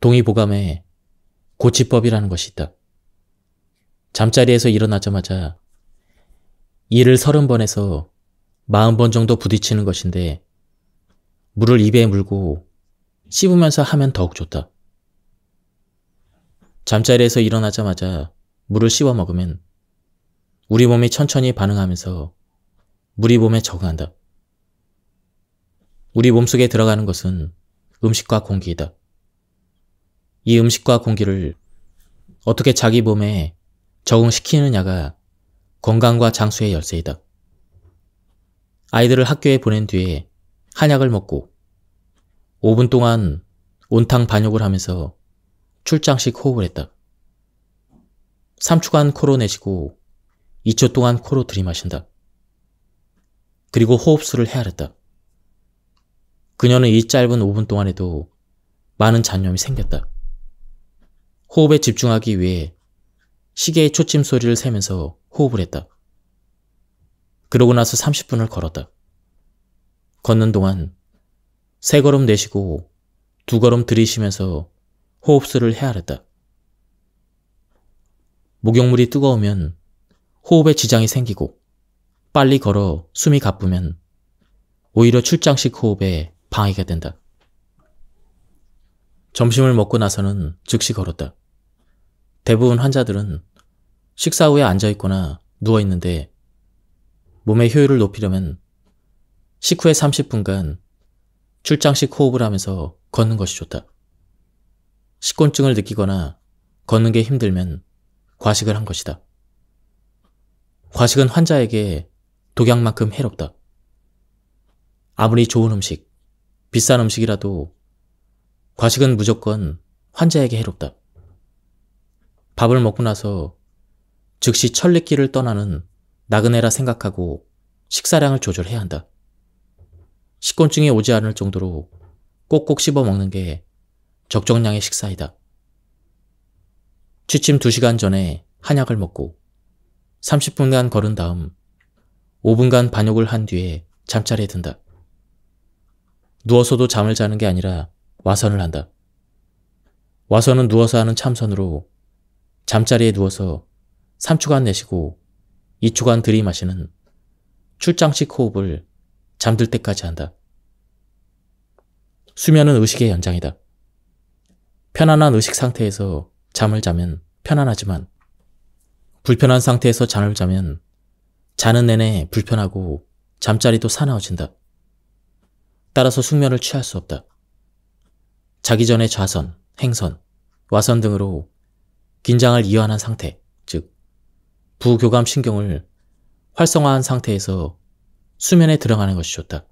동의보감에 고치법이라는 것이 있다. 잠자리에서 일어나자마자 이를 서른 번에서 마흔 번 정도 부딪히는 것인데 물을 입에 물고 씹으면서 하면 더욱 좋다. 잠자리에서 일어나자마자 물을 씹어 먹으면 우리 몸이 천천히 반응하면서 물이 몸에 적응한다. 우리 몸속에 들어가는 것은 음식과 공기이다. 이 음식과 공기를 어떻게 자기 몸에 적응시키느냐가 건강과 장수의 열쇠이다. 아이들을 학교에 보낸 뒤에 한약을 먹고 5분 동안 온탕 반욕을 하면서 출장식 호흡을 했다. 3초간 코로 내쉬고 2초 동안 코로 들이마신다. 그리고 호흡수를 헤아렸다. 그녀는 이 짧은 5분 동안에도 많은 잔념이 생겼다. 호흡에 집중하기 위해 시계의 초침 소리를 세면서 호흡을 했다. 그러고 나서 30분을 걸었다. 걷는 동안 세 걸음 내쉬고 두 걸음 들이쉬면서 호흡수를 헤아렸다. 목욕물이 뜨거우면 호흡에 지장이 생기고 빨리 걸어 숨이 가쁘면 오히려 출장식 호흡에 방해가 된다. 점심을 먹고 나서는 즉시 걸었다. 대부분 환자들은 식사 후에 앉아있거나 누워있는데 몸의 효율을 높이려면 식후에 30분간 출장식 호흡을 하면서 걷는 것이 좋다. 식곤증을 느끼거나 걷는 게 힘들면 과식을 한 것이다. 과식은 환자에게 독약만큼 해롭다. 아무리 좋은 음식, 비싼 음식이라도 과식은 무조건 환자에게 해롭다. 밥을 먹고 나서 즉시 천리길을 떠나는 나그네라 생각하고 식사량을 조절해야 한다. 식곤증이 오지 않을 정도로 꼭꼭 씹어 먹는 게 적정량의 식사이다. 취침 2시간 전에 한약을 먹고 30분간 걸은 다음 5분간 반욕을 한 뒤에 잠자리에 든다. 누워서도 잠을 자는 게 아니라 와선을 한다. 와선은 누워서 하는 참선으로 잠자리에 누워서 3초간 내쉬고 2초간 들이마시는 출장식 호흡을 잠들 때까지 한다. 수면은 의식의 연장이다. 편안한 의식 상태에서 잠을 자면 편안하지만 불편한 상태에서 잠을 자면 자는 내내 불편하고 잠자리도 사나워진다. 따라서 숙면을 취할 수 없다. 자기 전에 좌선, 행선, 와선 등으로 긴장을 이완한 상태, 즉 부교감신경을 활성화한 상태에서 수면에 들어가는 것이 좋다.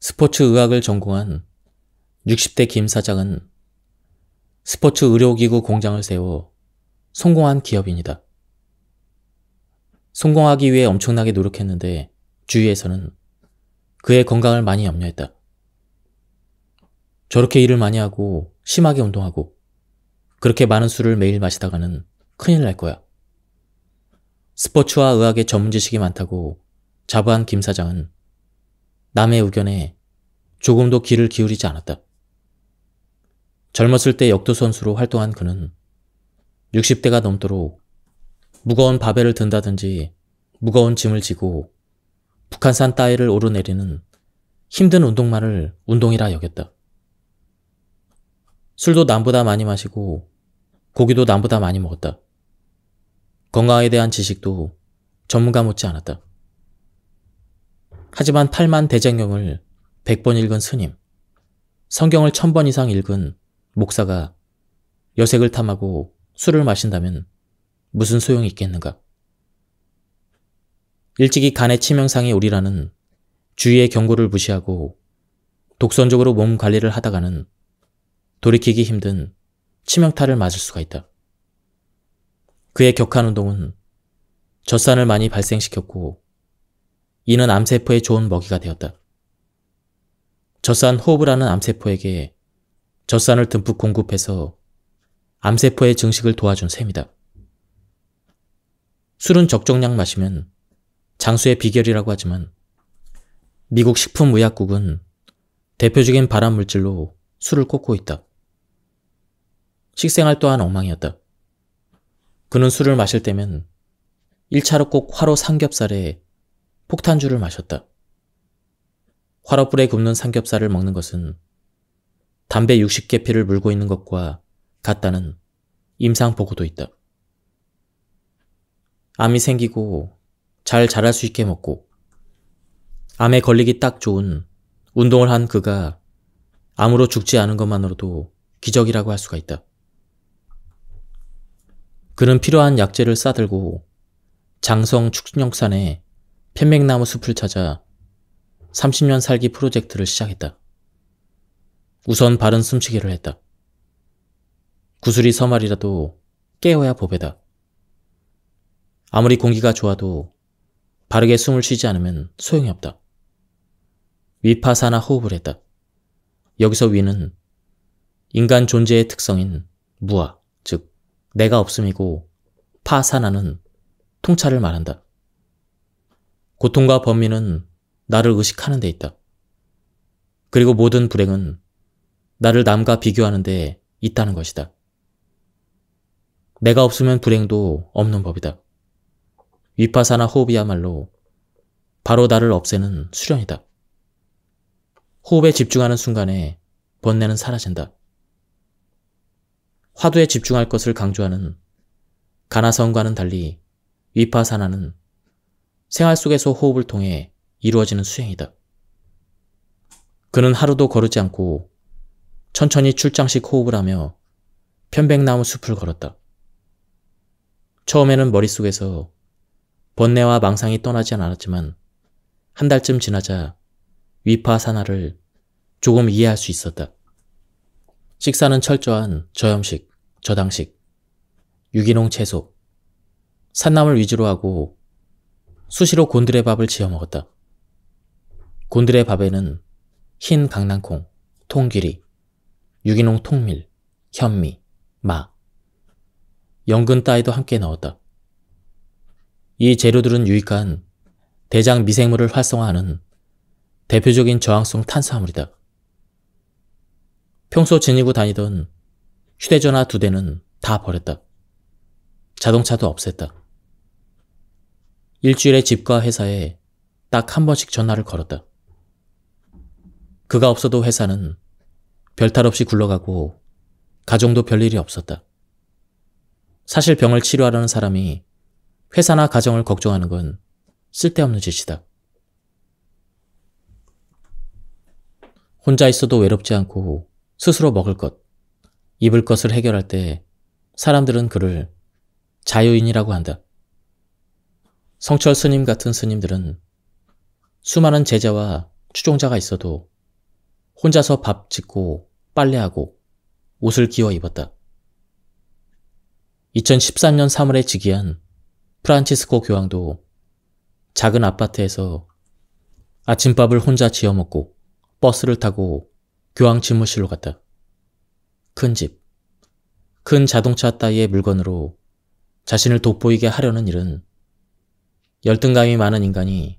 스포츠 의학을 전공한 60대 김 사장은 스포츠 의료기구 공장을 세워 성공한 기업입니다 성공하기 위해 엄청나게 노력했는데 주위에서는 그의 건강을 많이 염려했다. 저렇게 일을 많이 하고 심하게 운동하고 그렇게 많은 술을 매일 마시다가는 큰일 날 거야. 스포츠와 의학의 전문 지식이 많다고 자부한 김 사장은 남의 의견에 조금도 귀를 기울이지 않았다. 젊었을 때 역도 선수로 활동한 그는 60대가 넘도록 무거운 바벨을 든다든지 무거운 짐을 지고 북한산 따위를 오르내리는 힘든 운동만을 운동이라 여겼다. 술도 남보다 많이 마시고 고기도 남보다 많이 먹었다. 건강에 대한 지식도 전문가 못지 않았다. 하지만 8만 대장경을 100번 읽은 스님, 성경을 1000번 이상 읽은 목사가 여색을 탐하고 술을 마신다면 무슨 소용이 있겠는가? 일찍이 간의 치명상이 오리라는 주위의 경고를 무시하고 독선적으로 몸 관리를 하다가는 돌이키기 힘든 치명타를 맞을 수가 있다. 그의 격한 운동은 젖산을 많이 발생시켰고 이는 암세포에 좋은 먹이가 되었다. 젖산 호흡을 하는 암세포에게 젖산을 듬뿍 공급해서 암세포의 증식을 도와준 셈이다. 술은 적정량 마시면 장수의 비결이라고 하지만 미국 식품의약국은 대표적인 발암 물질로 술을 꽂고 있다. 식생활 또한 엉망이었다. 그는 술을 마실 때면 1차로 꼭 화로 삼겹살에 폭탄주를 마셨다. 화로불에 굽는 삼겹살을 먹는 것은 담배 60개 피를 물고 있는 것과 같다는 임상 보고도 있다. 암이 생기고 잘 자랄 수 있게 먹고 암에 걸리기 딱 좋은 운동을 한 그가 암으로 죽지 않은 것만으로도 기적이라고 할 수가 있다. 그는 필요한 약재를 싸들고 장성 축력산에 편맥나무 숲을 찾아 30년 살기 프로젝트를 시작했다. 우선 바른 숨쉬기를 했다. 구슬이 서말이라도 깨어야 보배다. 아무리 공기가 좋아도 바르게 숨을 쉬지 않으면 소용이 없다. 위파사나 호흡을 했다. 여기서 위는 인간 존재의 특성인 무아, 내가 없음이고 파산하는 통찰을 말한다. 고통과 범위는 나를 의식하는 데 있다. 그리고 모든 불행은 나를 남과 비교하는 데 있다는 것이다. 내가 없으면 불행도 없는 법이다. 위파사나 호흡이야말로 바로 나를 없애는 수련이다. 호흡에 집중하는 순간에 번뇌는 사라진다. 화두에 집중할 것을 강조하는 가나선과는 달리 위파사나는 생활 속에서 호흡을 통해 이루어지는 수행이다. 그는 하루도 거르지 않고 천천히 출장식 호흡을 하며 편백나무 숲을 걸었다. 처음에는 머릿속에서 번뇌와 망상이 떠나지 않았지만 한 달쯤 지나자 위파사나를 조금 이해할 수 있었다. 식사는 철저한 저염식, 저당식, 유기농 채소, 산나물 위주로 하고 수시로 곤드레 밥을 지어 먹었다. 곤드레 밥에는 흰 강낭콩, 통귀리, 유기농 통밀, 현미, 마, 연근 따위도 함께 넣었다. 이 재료들은 유익한 대장 미생물을 활성화하는 대표적인 저항성 탄수화물이다. 평소 지니고 다니던 휴대전화 두 대는 다 버렸다. 자동차도 없앴다. 일주일에 집과 회사에 딱 한 번씩 전화를 걸었다. 그가 없어도 회사는 별탈 없이 굴러가고 가정도 별일이 없었다. 사실 병을 치료하려는 사람이 회사나 가정을 걱정하는 건 쓸데없는 짓이다. 혼자 있어도 외롭지 않고 스스로 먹을 것, 입을 것을 해결할 때 사람들은 그를 자유인이라고 한다. 성철 스님 같은 스님들은 수많은 제자와 추종자가 있어도 혼자서 밥 짓고 빨래하고 옷을 기워 입었다. 2013년 3월에 즉위한 프란치스코 교황도 작은 아파트에서 아침밥을 혼자 지어 먹고 버스를 타고 교황 집무실로 갔다. 큰 집, 큰 자동차 따위의 물건으로 자신을 돋보이게 하려는 일은 열등감이 많은 인간이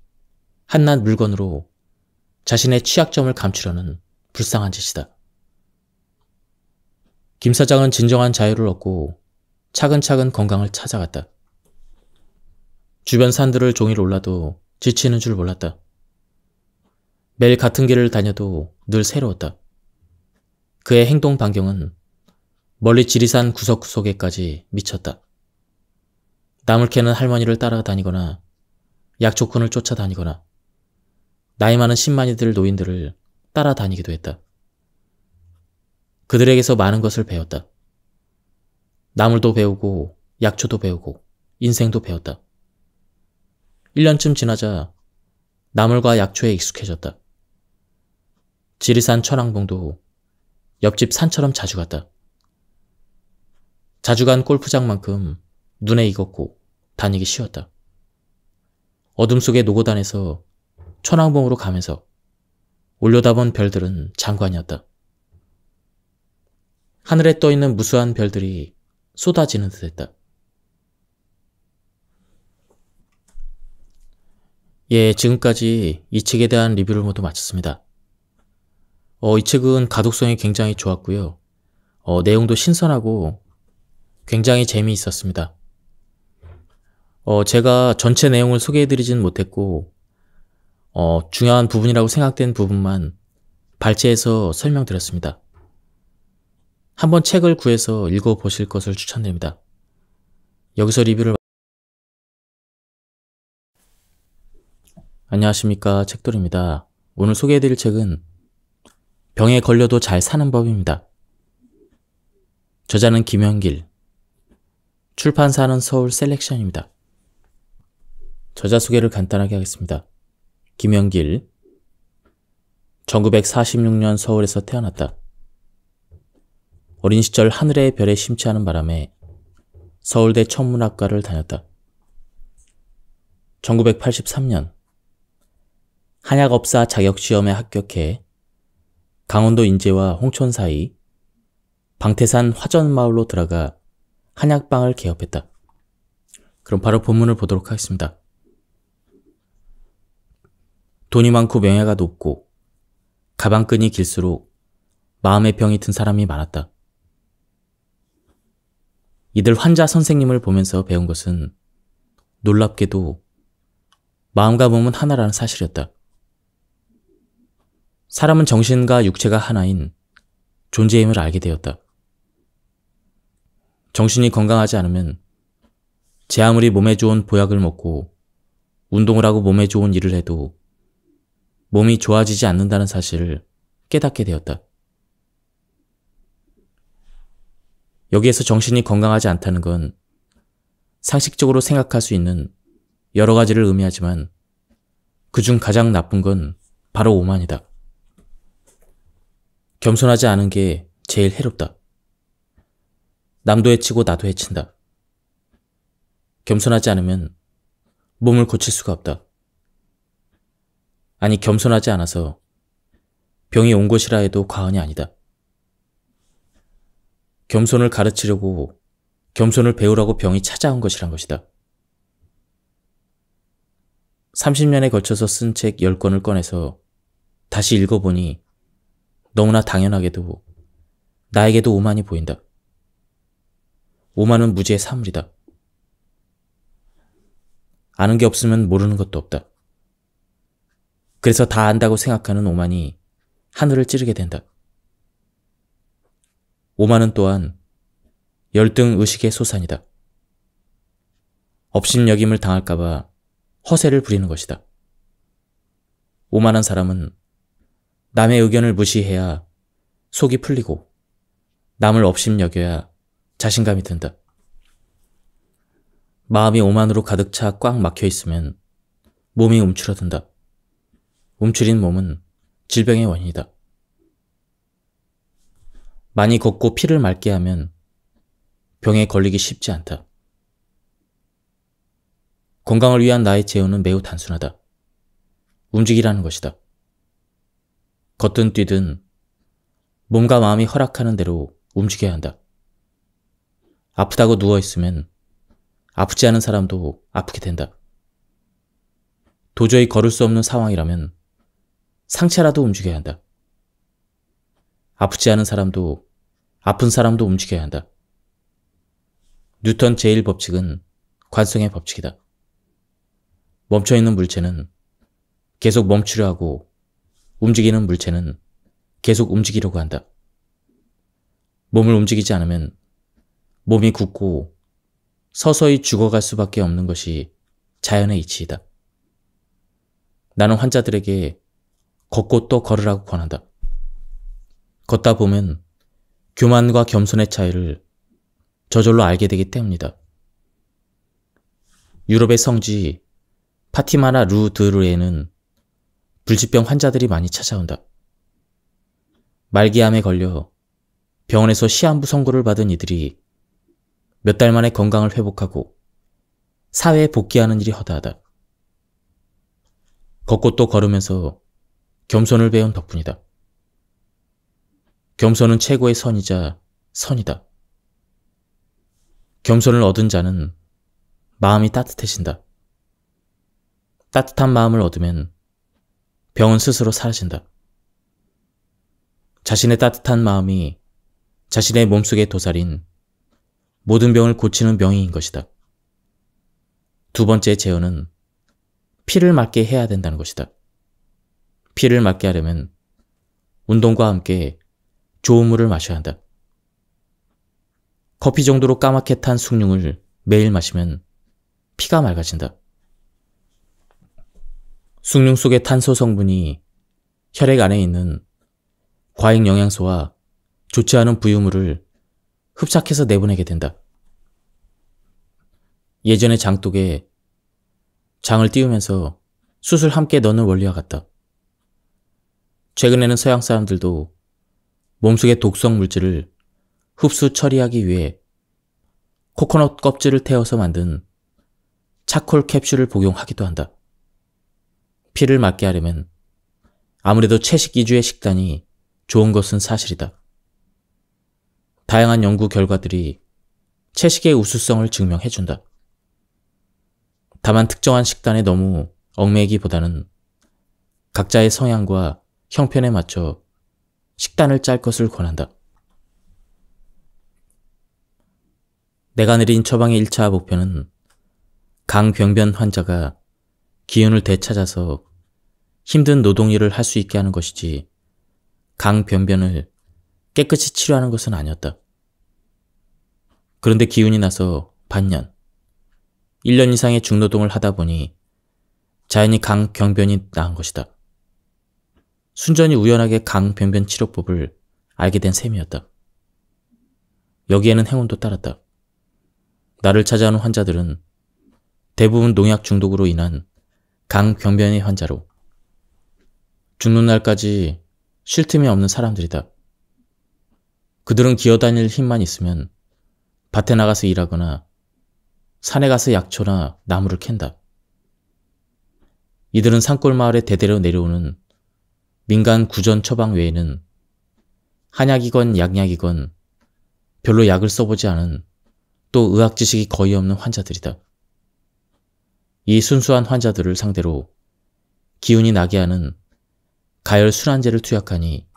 한낱 물건으로 자신의 취약점을 감추려는 불쌍한 짓이다. 김 사장은 진정한 자유를 얻고 차근차근 건강을 찾아갔다. 주변 산들을 종일 올라도 지치는 줄 몰랐다. 매일 같은 길을 다녀도 늘 새로웠다. 그의 행동 반경은 멀리 지리산 구석구석에까지 미쳤다. 나물 캐는 할머니를 따라다니거나 약초꾼을 쫓아다니거나 나이 많은 신만이들 노인들을 따라다니기도 했다. 그들에게서 많은 것을 배웠다. 나물도 배우고 약초도 배우고 인생도 배웠다. 1년쯤 지나자 나물과 약초에 익숙해졌다. 지리산 천왕봉도 옆집 산처럼 자주 갔다. 자주 간 골프장만큼 눈에 익었고 다니기 쉬웠다. 어둠 속의 노고단에서 천왕봉으로 가면서 올려다본 별들은 장관이었다. 하늘에 떠있는 무수한 별들이 쏟아지는 듯했다. 예, 지금까지 이 책에 대한 리뷰를 모두 마쳤습니다. 어, 이 책은 가독성이 굉장히 좋았고요. 어, 내용도 신선하고 굉장히 재미있었습니다. 어, 제가 전체 내용을 소개해드리진 못했고 어, 중요한 부분이라고 생각된 부분만 발췌해서 설명드렸습니다. 한번 책을 구해서 읽어보실 것을 추천드립니다. 여기서 리뷰를 안녕하십니까 책돌입니다. 오늘 소개해드릴 책은 병에 걸려도 잘 사는 법입니다. 저자는 김현길, 출판사는 서울 셀렉션입니다. 저자 소개를 간단하게 하겠습니다. 김현길, 1946년 서울에서 태어났다. 어린 시절 하늘의 별에 심취하는 바람에 서울대 천문학과를 다녔다. 1983년 한약업사 자격시험에 합격해 강원도 인제와 홍천 사이 방태산 화전마을로 들어가 한약방을 개업했다. 그럼 바로 본문을 보도록 하겠습니다. 돈이 많고 명예가 높고 가방끈이 길수록 마음의 병이 든 사람이 많았다. 이들 환자 선생님을 보면서 배운 것은 놀랍게도 마음과 몸은 하나라는 사실이었다. 사람은 정신과 육체가 하나인 존재임을 알게 되었다. 정신이 건강하지 않으면 제 아무리 몸에 좋은 보약을 먹고 운동을 하고 몸에 좋은 일을 해도 몸이 좋아지지 않는다는 사실을 깨닫게 되었다. 여기에서 정신이 건강하지 않다는 건 상식적으로 생각할 수 있는 여러 가지를 의미하지만 그중 가장 나쁜 건 바로 오만이다. 겸손하지 않은 게 제일 해롭다. 남도 해치고 나도 해친다. 겸손하지 않으면 몸을 고칠 수가 없다. 아니 겸손하지 않아서 병이 온 것이라 해도 과언이 아니다. 겸손을 가르치려고 겸손을 배우라고 병이 찾아온 것이란 것이다. 30년에 걸쳐서 쓴 책 10권을 꺼내서 다시 읽어보니 너무나 당연하게도 나에게도 오만이 보인다. 오만은 무지의 사물이다. 아는 게 없으면 모르는 것도 없다. 그래서 다 안다고 생각하는 오만이 하늘을 찌르게 된다. 오만은 또한 열등 의식의 소산이다. 업신여김을 당할까봐 허세를 부리는 것이다. 오만한 사람은 남의 의견을 무시해야 속이 풀리고 남을 업심여겨야 자신감이 든다. 마음이 오만으로 가득 차 꽉 막혀 있으면 몸이 움츠러든다. 움츠린 몸은 질병의 원인이다. 많이 걷고 피를 맑게 하면 병에 걸리기 쉽지 않다. 건강을 위한 나의 제우는 매우 단순하다. 움직이라는 것이다. 걷든 뛰든 몸과 마음이 허락하는 대로 움직여야 한다. 아프다고 누워있으면 아프지 않은 사람도 아프게 된다. 도저히 걸을 수 없는 상황이라면 상체라도 움직여야 한다. 아프지 않은 사람도 아픈 사람도 움직여야 한다. 뉴턴 제1법칙은 관성의 법칙이다. 멈춰있는 물체는 계속 멈추려 하고 움직이는 물체는 계속 움직이려고 한다. 몸을 움직이지 않으면 몸이 굳고 서서히 죽어갈 수밖에 없는 것이 자연의 이치이다. 나는 환자들에게 걷고 또 걸으라고 권한다. 걷다 보면 교만과 겸손의 차이를 저절로 알게 되기 때문이다. 유럽의 성지 파티마나 루드르에는 불치병 환자들이 많이 찾아온다. 말기암에 걸려 병원에서 시한부 선고를 받은 이들이 몇 달 만에 건강을 회복하고 사회에 복귀하는 일이 허다하다. 걷고 또 걸으면서 겸손을 배운 덕분이다. 겸손은 최고의 선이자 선이다. 겸손을 얻은 자는 마음이 따뜻해진다. 따뜻한 마음을 얻으면 병은 스스로 사라진다. 자신의 따뜻한 마음이 자신의 몸속에 도살인 모든 병을 고치는 병인 것이다. 두 번째 제어는 피를 맞게 해야 된다는 것이다. 피를 맞게 하려면 운동과 함께 좋은 물을 마셔야 한다. 커피 정도로 까맣게 탄 숭늉을 매일 마시면 피가 맑아진다. 숭늉 속의 탄소 성분이 혈액 안에 있는 과잉 영양소와 좋지 않은 부유물을 흡착해서 내보내게 된다. 예전에 장독에 장을 띄우면서 수술 함께 넣는 원리와 같다. 최근에는 서양 사람들도 몸속의 독성 물질을 흡수 처리하기 위해 코코넛 껍질을 태워서 만든 차콜 캡슐을 복용하기도 한다. 피를 맞게 하려면 아무래도 채식 위주의 식단이 좋은 것은 사실이다. 다양한 연구 결과들이 채식의 우수성을 증명해준다. 다만 특정한 식단에 너무 얽매기보다는 이 각자의 성향과 형편에 맞춰 식단을 짤 것을 권한다. 내가 내린 처방의 1차 목표는 강병변 환자가 기운을 되찾아서 힘든 노동 일을 할 수 있게 하는 것이지 강변변을 깨끗이 치료하는 것은 아니었다. 그런데 기운이 나서 반년, 1년 이상의 중노동을 하다 보니 자연히 강경변이 나은 것이다. 순전히 우연하게 강변변 치료법을 알게 된 셈이었다. 여기에는 행운도 따랐다. 나를 찾아오는 환자들은 대부분 농약 중독으로 인한 강경변의 환자로 죽는 날까지 쉴 틈이 없는 사람들이다. 그들은 기어다닐 힘만 있으면 밭에 나가서 일하거나 산에 가서 약초나 나무를 캔다. 이들은 산골 마을에 대대로 내려오는 민간 구전 처방 외에는 한약이건 약약이건 별로 약을 써보지 않은 또 의학 지식이 거의 없는 환자들이다. 이 순수한 환자들을 상대로 기운이 나게 하는 가열 순환제를 투약하니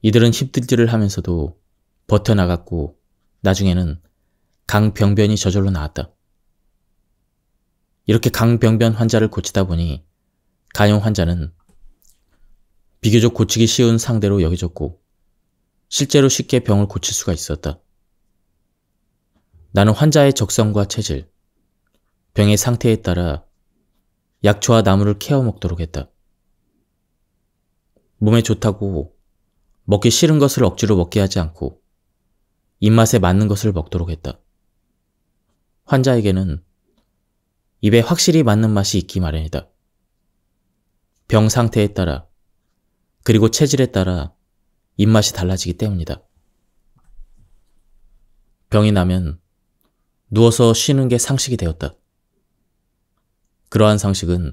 이들은 힘들지를 하면서도 버텨나갔고 나중에는 강병변이 저절로 나왔다. 이렇게 강병변 환자를 고치다 보니 간용 환자는 비교적 고치기 쉬운 상대로 여겨졌고 실제로 쉽게 병을 고칠 수가 있었다. 나는 환자의 적성과 체질, 병의 상태에 따라 약초와 나무를 캐어 먹도록 했다. 몸에 좋다고 먹기 싫은 것을 억지로 먹게 하지 않고 입맛에 맞는 것을 먹도록 했다. 환자에게는 입에 확실히 맞는 맛이 있기 마련이다. 병 상태에 따라 그리고 체질에 따라 입맛이 달라지기 때문이다. 병이 나면 누워서 쉬는 게 상식이 되었다. 그러한 상식은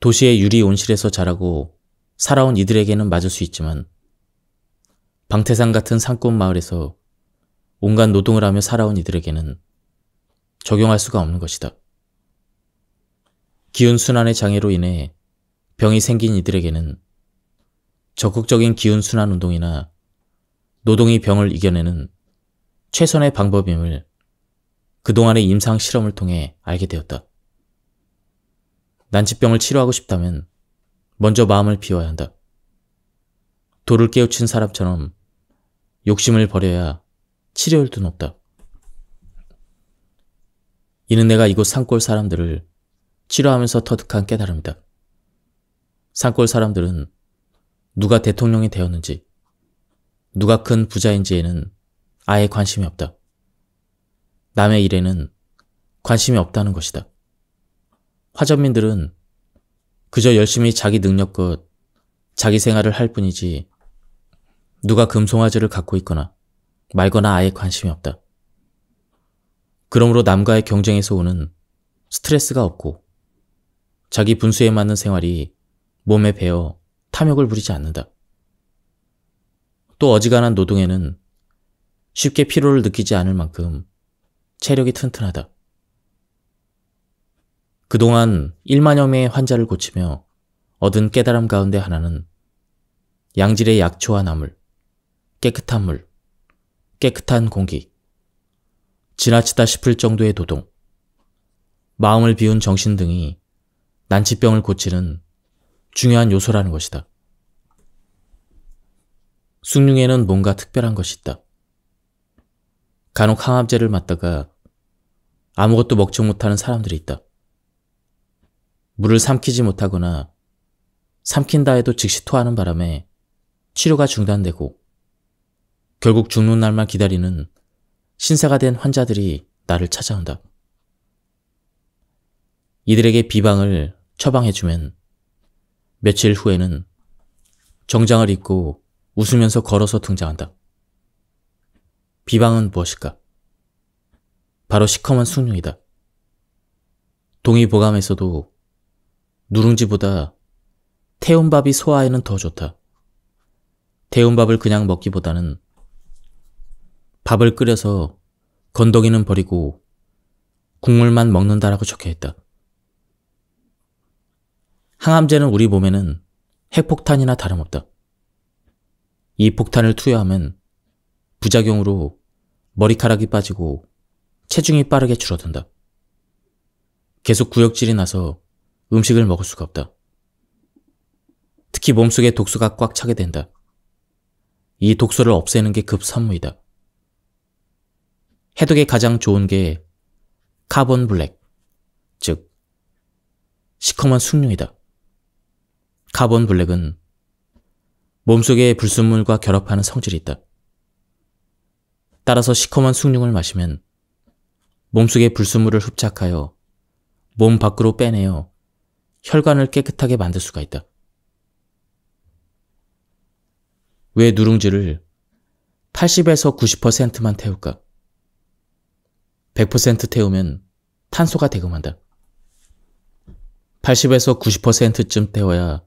도시의 유리 온실에서 자라고 살아온 이들에게는 맞을 수 있지만 방태산 같은 산골 마을에서 온갖 노동을 하며 살아온 이들에게는 적용할 수가 없는 것이다. 기운순환의 장애로 인해 병이 생긴 이들에게는 적극적인 기운순환 운동이나 노동이 병을 이겨내는 최선의 방법임을 그동안의 임상 실험을 통해 알게 되었다. 난치병을 치료하고 싶다면 먼저 마음을 비워야 한다. 돌을 깨우친 사람처럼 욕심을 버려야 치료율도 높다. 이는 내가 이곳 산골 사람들을 치료하면서 터득한 깨달음이다. 산골 사람들은 누가 대통령이 되었는지, 누가 큰 부자인지에는 아예 관심이 없다. 남의 일에는 관심이 없다는 것이다. 화전민들은 그저 열심히 자기 능력껏 자기 생활을 할 뿐이지 누가 금송아지를 갖고 있거나 말거나 아예 관심이 없다. 그러므로 남과의 경쟁에서 오는 스트레스가 없고 자기 분수에 맞는 생활이 몸에 배어 탐욕을 부리지 않는다. 또 어지간한 노동에는 쉽게 피로를 느끼지 않을 만큼 체력이 튼튼하다. 그동안 1만여 명의 환자를 고치며 얻은 깨달음 가운데 하나는 양질의 약초와 나물, 깨끗한 물, 깨끗한 공기, 지나치다 싶을 정도의 도동, 마음을 비운 정신 등이 난치병을 고치는 중요한 요소라는 것이다. 숭늉에는 뭔가 특별한 것이 있다. 간혹 항암제를 맞다가 아무것도 먹지 못하는 사람들이 있다. 물을 삼키지 못하거나 삼킨다 해도 즉시 토하는 바람에 치료가 중단되고 결국 죽는 날만 기다리는 신세가 된 환자들이 나를 찾아온다. 이들에게 비방을 처방해주면 며칠 후에는 정장을 입고 웃으면서 걸어서 등장한다. 비방은 무엇일까? 바로 시커먼 숙늉이다 동의보감에서도 누룽지보다 태운밥이 소화에는 더 좋다. 태운밥을 그냥 먹기보다는 밥을 끓여서 건더기는 버리고 국물만 먹는다라고 적혀있다. 항암제는 우리 몸에는 핵폭탄이나 다름없다. 이 폭탄을 투여하면 부작용으로 머리카락이 빠지고 체중이 빠르게 줄어든다. 계속 구역질이 나서 음식을 먹을 수가 없다. 특히 몸속에 독소가 꽉 차게 된다. 이 독소를 없애는 게 급선무이다. 해독에 가장 좋은 게 카본 블랙, 즉 시커먼 숭늉이다. 카본 블랙은 몸속의 불순물과 결합하는 성질이 있다. 따라서 시커먼 숭늉을 마시면 몸속의 불순물을 흡착하여 몸 밖으로 빼내어 혈관을 깨끗하게 만들 수가 있다. 왜 누룽지를 80에서 90%만 태울까? 100% 태우면 탄소가 대금한다. 80에서 90%쯤 태워야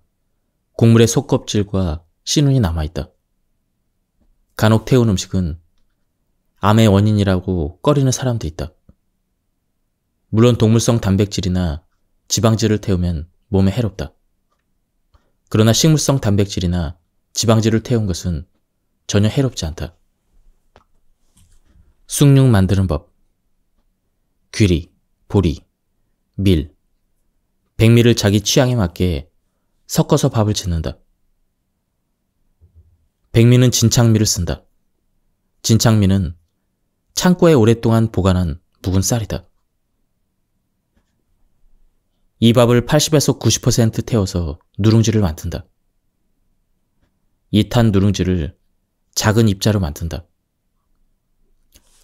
곡물의 속껍질과 씨눈이 남아있다. 간혹 태운 음식은 암의 원인이라고 꺼리는 사람도 있다. 물론 동물성 단백질이나 지방질을 태우면 몸에 해롭다. 그러나 식물성 단백질이나 지방질을 태운 것은 전혀 해롭지 않다. 숭늉 만드는 법 귀리, 보리, 밀, 백미를 자기 취향에 맞게 섞어서 밥을 짓는다. 백미는 진창미를 쓴다. 진창미는 창고에 오랫동안 보관한 묵은 쌀이다. 이 밥을 80에서 90% 태워서 누룽지를 만든다. 이 탄 누룽지를 작은 입자로 만든다.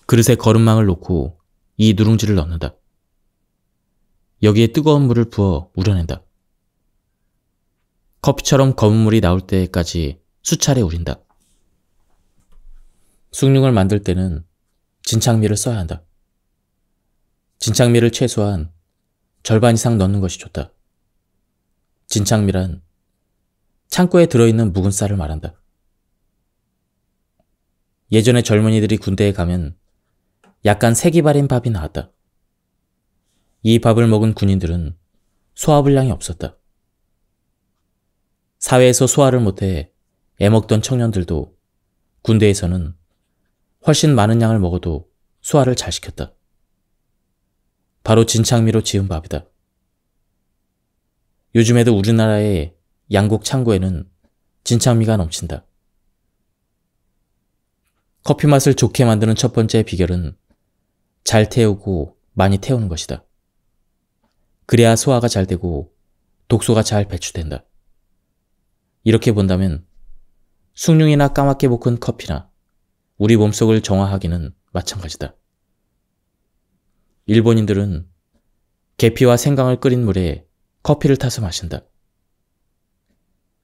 그릇에 거름망을 놓고 이 누룽지를 넣는다. 여기에 뜨거운 물을 부어 우려낸다. 커피처럼 검은 물이 나올 때까지 수차례 우린다. 숭늉을 만들 때는 진창미를 써야 한다. 진창미를 최소한 절반 이상 넣는 것이 좋다. 진창미란 창고에 들어있는 묵은 쌀을 말한다. 예전에 젊은이들이 군대에 가면 약간 색이 바린 밥이 나왔다. 이 밥을 먹은 군인들은 소화불량이 없었다. 사회에서 소화를 못해 애먹던 청년들도 군대에서는 훨씬 많은 양을 먹어도 소화를 잘 시켰다. 바로 진창미로 지은 밥이다. 요즘에도 우리나라의 양국 창고에는 진창미가 넘친다. 커피 맛을 좋게 만드는 첫 번째 비결은 잘 태우고 많이 태우는 것이다. 그래야 소화가 잘 되고 독소가 잘 배출된다. 이렇게 본다면 숭늉이나 까맣게 볶은 커피나 우리 몸속을 정화하기는 마찬가지다. 일본인들은 계피와 생강을 끓인 물에 커피를 타서 마신다.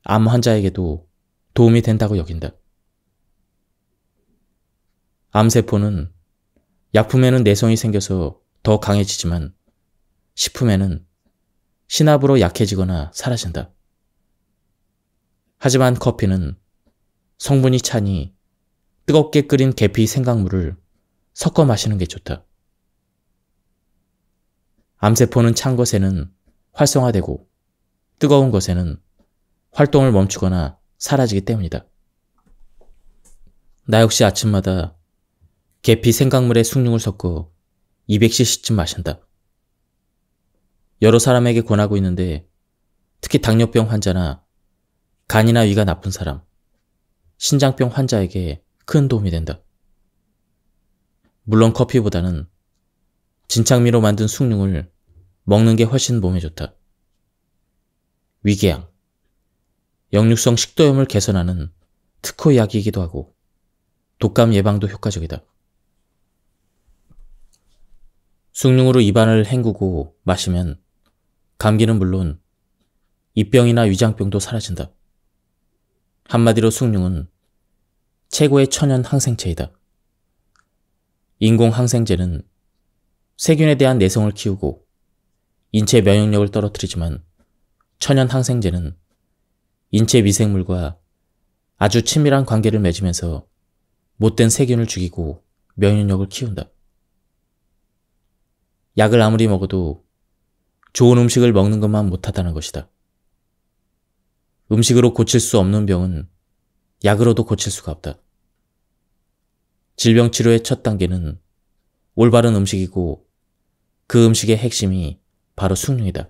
암 환자에게도 도움이 된다고 여긴다. 암세포는 약품에는 내성이 생겨서 더 강해지지만 식품에는 신압으로 약해지거나 사라진다. 하지만 커피는 성분이 차니 뜨겁게 끓인 계피 생강물을 섞어 마시는 게 좋다. 암세포는 찬 것에는 활성화되고 뜨거운 것에는 활동을 멈추거나 사라지기 때문이다. 나 역시 아침마다 계피 생강물에 숭늉을 섞어 200cc쯤 마신다. 여러 사람에게 권하고 있는데 특히 당뇨병 환자나 간이나 위가 나쁜 사람, 신장병 환자에게 큰 도움이 된다. 물론 커피보다는 진창미로 만든 숭늉을 먹는 게 훨씬 몸에 좋다. 위궤양 역류성 식도염을 개선하는 특허 약이기도 하고 독감 예방도 효과적이다. 숭늉으로 입안을 헹구고 마시면 감기는 물론 입병이나 위장병도 사라진다. 한마디로 숭늉은 최고의 천연 항생체이다. 인공 항생제는 세균에 대한 내성을 키우고 인체 면역력을 떨어뜨리지만 천연 항생제는 인체 미생물과 아주 친밀한 관계를 맺으면서 못된 세균을 죽이고 면역력을 키운다. 약을 아무리 먹어도 좋은 음식을 먹는 것만 못하다는 것이다. 음식으로 고칠 수 없는 병은 약으로도 고칠 수가 없다. 질병 치료의 첫 단계는 올바른 음식이고 그 음식의 핵심이 바로 숭늉이다.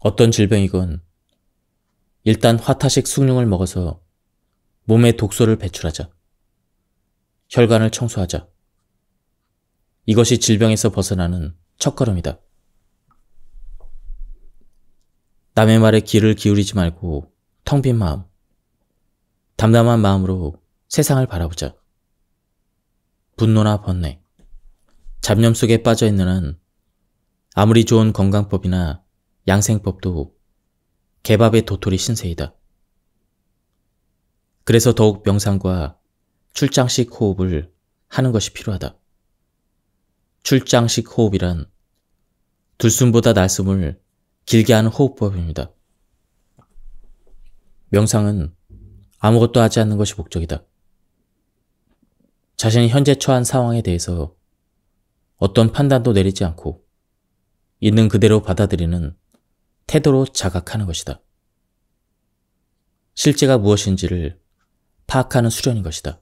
어떤 질병이건 일단 화타식 숭늉을 먹어서 몸의 독소를 배출하자. 혈관을 청소하자. 이것이 질병에서 벗어나는 첫걸음이다. 남의 말에 귀를 기울이지 말고 텅 빈 마음, 담담한 마음으로 세상을 바라보자. 분노나 번뇌, 잡념 속에 빠져있는 한 아무리 좋은 건강법이나 양생법도 개밥의 도토리 신세이다. 그래서 더욱 명상과 출장식 호흡을 하는 것이 필요하다. 출장식 호흡이란 둘숨보다 날숨을 길게 하는 호흡법입니다. 명상은 아무것도 하지 않는 것이 목적이다. 자신이 현재 처한 상황에 대해서 어떤 판단도 내리지 않고 있는 그대로 받아들이는 태도로 자각하는 것이다. 실제가 무엇인지를 파악하는 수련인 것이다.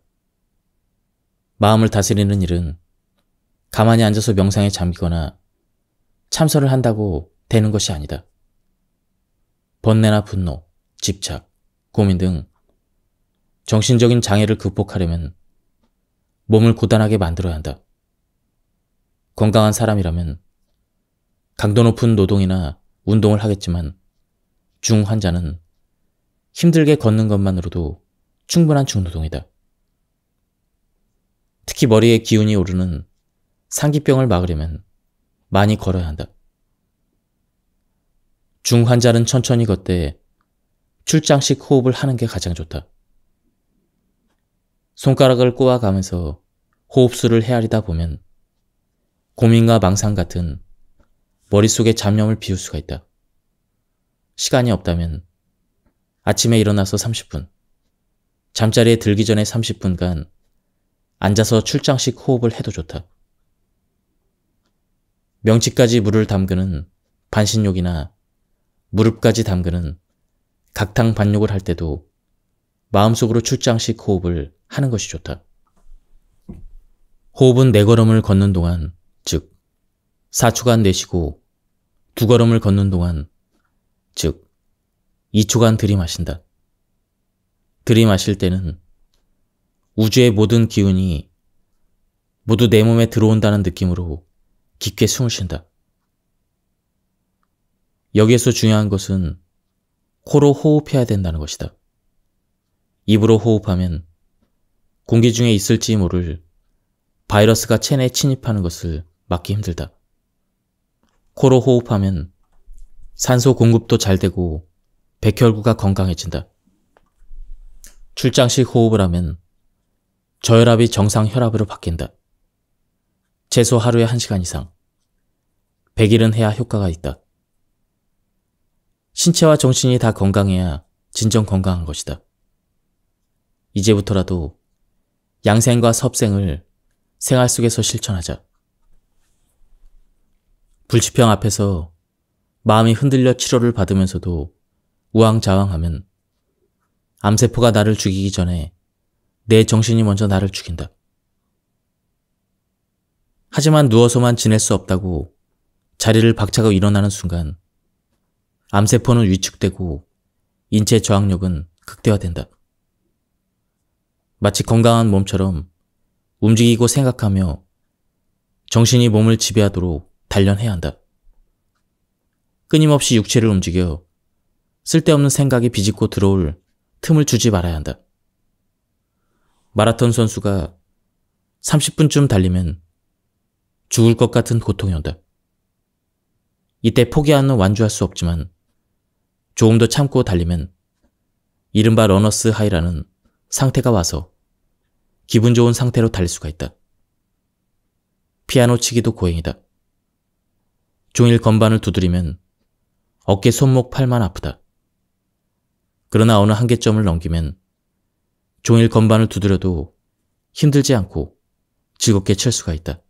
마음을 다스리는 일은 가만히 앉아서 명상에 잠기거나 참선을 한다고 되는 것이 아니다. 번뇌나 분노, 집착, 고민 등 정신적인 장애를 극복하려면 몸을 고단하게 만들어야 한다. 건강한 사람이라면 강도 높은 노동이나 운동을 하겠지만 중환자는 힘들게 걷는 것만으로도 충분한 중노동이다. 특히 머리에 기운이 오르는 상기병을 막으려면 많이 걸어야 한다. 중환자는 천천히 걷되 출장식 호흡을 하는 게 가장 좋다. 손가락을 꼬아가면서 호흡수를 헤아리다 보면 고민과 망상 같은 머릿속의 잡념을 비울 수가 있다. 시간이 없다면 아침에 일어나서 30분, 잠자리에 들기 전에 30분간 앉아서 출장식 호흡을 해도 좋다. 명치까지 물을 담그는 반신욕이나 무릎까지 담그는 각탕 반욕을 할 때도 마음속으로 출장식 호흡을 하는 것이 좋다. 호흡은 내 네 걸음을 걷는 동안 즉4초간 내쉬고 두 걸음을 걷는 동안 즉 2초간 들이마신다. 들이마실 때는 우주의 모든 기운이 모두 내 몸에 들어온다는 느낌으로 깊게 숨을 쉰다. 여기에서 중요한 것은 코로 호흡해야 된다는 것이다. 입으로 호흡하면 공기 중에 있을지 모를 바이러스가 체내에 침입하는 것을 막기 힘들다. 코로 호흡하면 산소 공급도 잘 되고 백혈구가 건강해진다. 출장식 호흡을 하면 저혈압이 정상 혈압으로 바뀐다. 최소 하루에 1시간 이상, 100일은 해야 효과가 있다. 신체와 정신이 다 건강해야 진정 건강한 것이다. 이제부터라도 양생과 섭생을 생활 속에서 실천하자. 불치병 앞에서 마음이 흔들려 치료를 받으면서도 우왕좌왕하면 암세포가 나를 죽이기 전에 내 정신이 먼저 나를 죽인다. 하지만 누워서만 지낼 수 없다고 자리를 박차고 일어나는 순간 암세포는 위축되고 인체 저항력은 극대화된다. 마치 건강한 몸처럼 움직이고 생각하며 정신이 몸을 지배하도록 단련해야 한다. 끊임없이 육체를 움직여 쓸데없는 생각이 비집고 들어올 틈을 주지 말아야 한다. 마라톤 선수가 30분쯤 달리면 죽을 것 같은 고통이 온다. 이때 포기하는 완주할 수 없지만 조금 더 참고 달리면 이른바 러너스 하이라는 상태가 와서 기분 좋은 상태로 달릴 수가 있다. 피아노 치기도 고행이다. 종일 건반을 두드리면 어깨, 손목, 팔만 아프다. 그러나 어느 한계점을 넘기면 종일 건반을 두드려도 힘들지 않고 즐겁게 칠 수가 있다.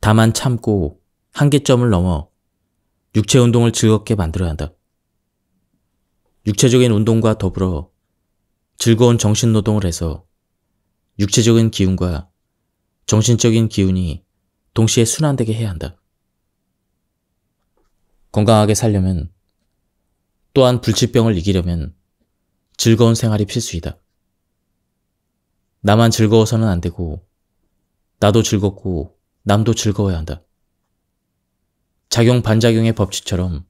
다만 참고 한계점을 넘어 육체 운동을 즐겁게 만들어야 한다. 육체적인 운동과 더불어 즐거운 정신노동을 해서 육체적인 기운과 정신적인 기운이 동시에 순환되게 해야 한다. 건강하게 살려면 또한 불치병을 이기려면 즐거운 생활이 필수이다. 나만 즐거워서는 안 되고 나도 즐겁고 남도 즐거워야 한다. 작용 반작용의 법칙처럼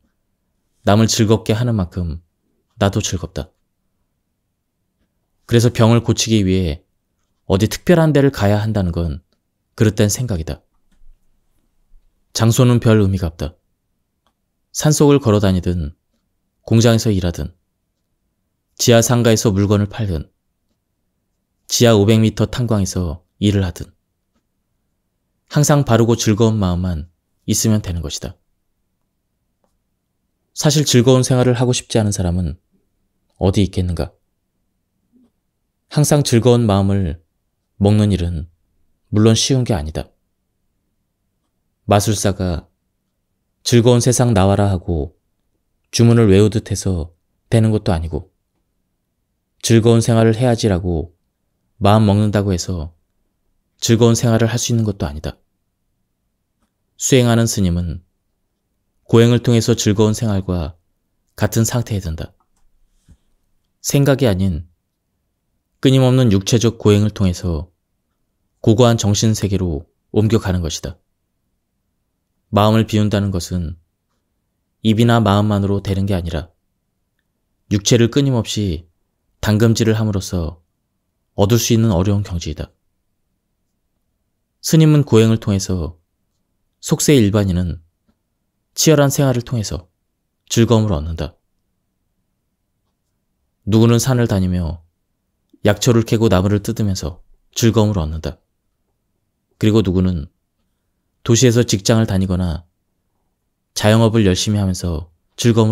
남을 즐겁게 하는 만큼 나도 즐겁다. 그래서 병을 고치기 위해 어디 특별한 데를 가야 한다는 건 그릇된 생각이다. 장소는 별 의미가 없다. 산속을 걸어 다니든 공장에서 일하든 지하 상가에서 물건을 팔든 지하 500m 탄광에서 일을 하든 항상 바르고 즐거운 마음만 있으면 되는 것이다. 사실 즐거운 생활을 하고 싶지 않은 사람은 어디 있겠는가? 항상 즐거운 마음을 먹는 일은 물론 쉬운 게 아니다. 마술사가 즐거운 세상 나와라 하고 주문을 외우듯 해서 되는 것도 아니고 즐거운 생활을 해야지라고 마음 먹는다고 해서 즐거운 생활을 할 수 있는 것도 아니다. 수행하는 스님은 고행을 통해서 즐거운 생활과 같은 상태에 든다. 생각이 아닌 끊임없는 육체적 고행을 통해서 고고한 정신세계로 옮겨가는 것이다. 마음을 비운다는 것은 입이나 마음만으로 되는 게 아니라 육체를 끊임없이 당금질을 함으로써 얻을 수 있는 어려운 경지이다. 스님은 고행을 통해서 속세 일반인은 치열한 생활을 통해서 즐거움을 얻는다. 누구는 산을 다니며 약초를 캐고 나무를 뜯으면서 즐거움을 얻는다. 그리고 누구는 도시에서 직장을 다니거나 자영업을 열심히 하면서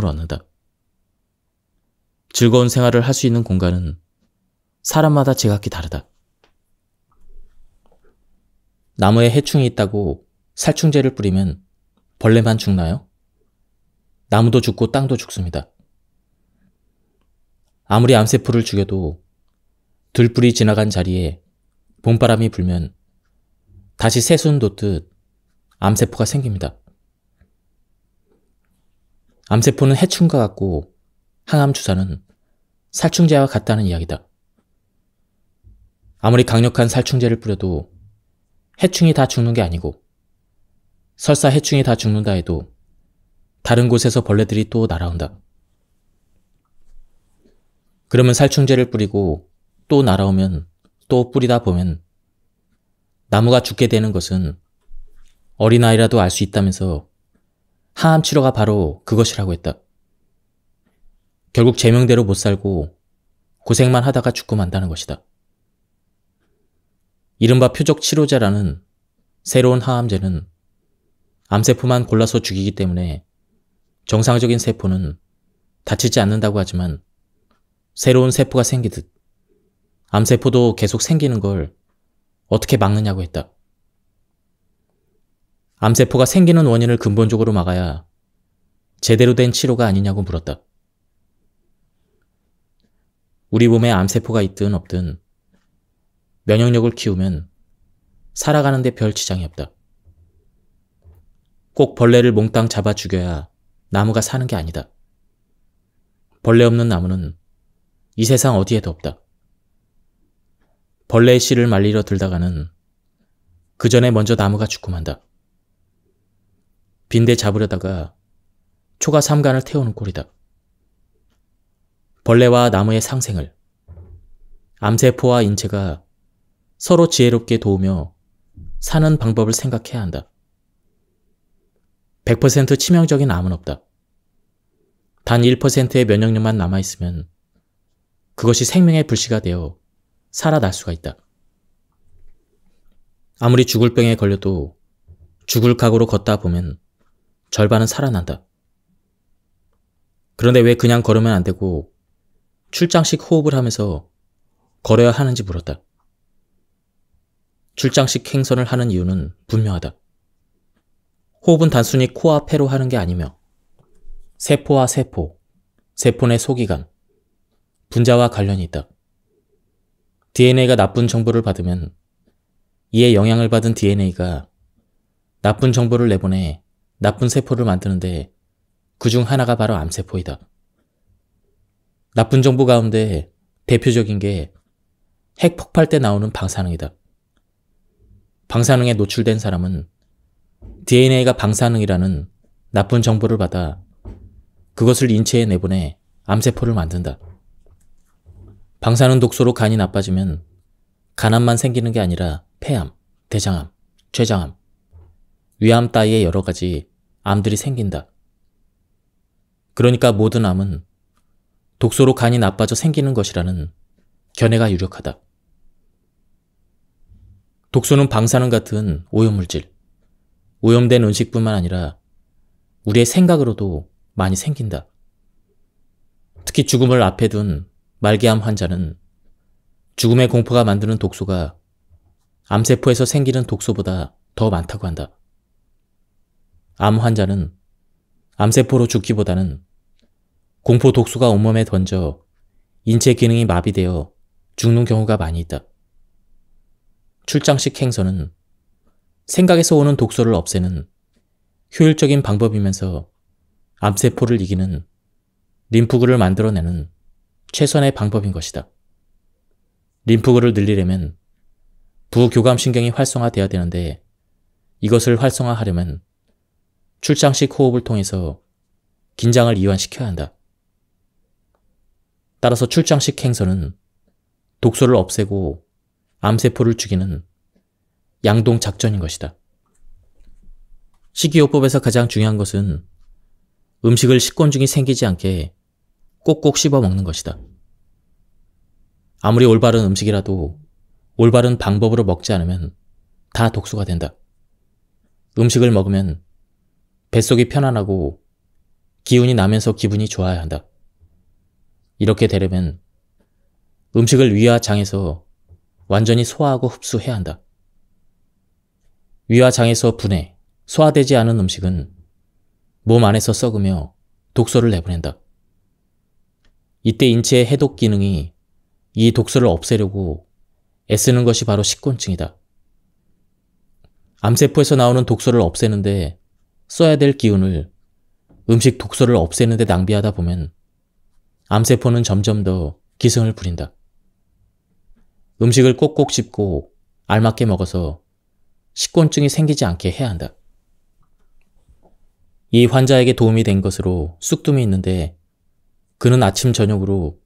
즐거움을 얻는다. 즐거운 생활을 할 수 있는 공간은 사람마다 제각기 다르다. 나무에 해충이 있다고 살충제를 뿌리면 벌레만 죽나요? 나무도 죽고 땅도 죽습니다. 아무리 암세포를 죽여도 들불이 지나간 자리에 봄바람이 불면 다시 새순 돋듯 암세포가 생깁니다. 암세포는 해충과 같고 항암 주사는 살충제와 같다는 이야기다. 아무리 강력한 살충제를 뿌려도 해충이 다 죽는 게 아니고 설사 해충이 다 죽는다 해도 다른 곳에서 벌레들이 또 날아온다. 그러면 살충제를 뿌리고 또 날아오면 또 뿌리다 보면 나무가 죽게 되는 것은 어린아이라도 알 수 있다면서 하암 치료가 바로 그것이라고 했다. 결국 제명대로 못 살고 고생만 하다가 죽고 만다는 것이다. 이른바 표적 치료제라는 새로운 하암제는 암세포만 골라서 죽이기 때문에 정상적인 세포는 다치지 않는다고 하지만 새로운 세포가 생기듯 암세포도 계속 생기는 걸 어떻게 막느냐고 했다. 암세포가 생기는 원인을 근본적으로 막아야 제대로 된 치료가 아니냐고 물었다. 우리 몸에 암세포가 있든 없든 면역력을 키우면 살아가는데 별 지장이 없다. 꼭 벌레를 몽땅 잡아 죽여야 나무가 사는 게 아니다. 벌레 없는 나무는 이 세상 어디에도 없다. 벌레의 씨를 말리러 들다가는 그 전에 먼저 나무가 죽고 만다. 빈대 잡으려다가 초가 삼간을 태우는 꼴이다. 벌레와 나무의 상생을 암세포와 인체가 서로 지혜롭게 도우며 사는 방법을 생각해야 한다. 100% 치명적인 암은 없다. 단 1%의 면역력만 남아있으면 그것이 생명의 불씨가 되어 살아날 수가 있다. 아무리 죽을 병에 걸려도 죽을 각오로 걷다 보면 절반은 살아난다. 그런데 왜 그냥 걸으면 안 되고 출장식 호흡을 하면서 걸어야 하는지 물었다. 출장식 행선을 하는 이유는 분명하다. 호흡은 단순히 코와 폐로 하는 게 아니며 세포와 세포, 세포 내 소기관, 분자와 관련이 있다. DNA가 나쁜 정보를 받으면 이에 영향을 받은 DNA가 나쁜 정보를 내보내 나쁜 세포를 만드는데 그 중 하나가 바로 암세포이다. 나쁜 정보 가운데 대표적인 게 핵폭발 때 나오는 방사능이다. 방사능에 노출된 사람은 DNA가 방사능이라는 나쁜 정보를 받아 그것을 인체에 내보내 암세포를 만든다. 방사능 독소로 간이 나빠지면 간암만 생기는 게 아니라 폐암, 대장암, 췌장암, 위암 따위의 여러 가지 암들이 생긴다. 그러니까 모든 암은 독소로 간이 나빠져 생기는 것이라는 견해가 유력하다. 독소는 방사능 같은 오염물질, 오염된 음식뿐만 아니라 우리의 생각으로도 많이 생긴다. 특히 죽음을 앞에 둔 말기암 환자는 죽음의 공포가 만드는 독소가 암세포에서 생기는 독소보다 더 많다고 한다. 암 환자는 암세포로 죽기보다는 공포 독소가 온몸에 던져 인체 기능이 마비되어 죽는 경우가 많이 있다. 출장식 행선은 생각에서 오는 독소를 없애는 효율적인 방법이면서 암세포를 이기는 림프구를 만들어내는 최선의 방법인 것이다. 림프구를 늘리려면 부교감신경이 활성화되어야 되는데 이것을 활성화하려면 출장식 호흡을 통해서 긴장을 이완시켜야 한다. 따라서 출장식 행선은 독소를 없애고 암세포를 죽이는 양동 작전인 것이다. 식이요법에서 가장 중요한 것은 음식을 식곤증이 생기지 않게 꼭꼭 씹어 먹는 것이다. 아무리 올바른 음식이라도 올바른 방법으로 먹지 않으면 다 독소가 된다. 음식을 먹으면 뱃속이 편안하고 기운이 나면서 기분이 좋아야 한다. 이렇게 되려면 음식을 위와 장에서 완전히 소화하고 흡수해야 한다. 위와 장에서 분해, 소화되지 않은 음식은 몸 안에서 썩으며 독소를 내보낸다. 이때 인체의 해독 기능이 이 독소를 없애려고 애쓰는 것이 바로 식곤증이다. 암세포에서 나오는 독소를 없애는데 써야 될 기운을 음식 독소를 없애는 데 낭비하다 보면 암세포는 점점 더 기승을 부린다. 음식을 꼭꼭 씹고 알맞게 먹어서 식곤증이 생기지 않게 해야 한다. 이 환자에게 도움이 된 것으로 쑥둠이 있는데 그는 아침 저녁으로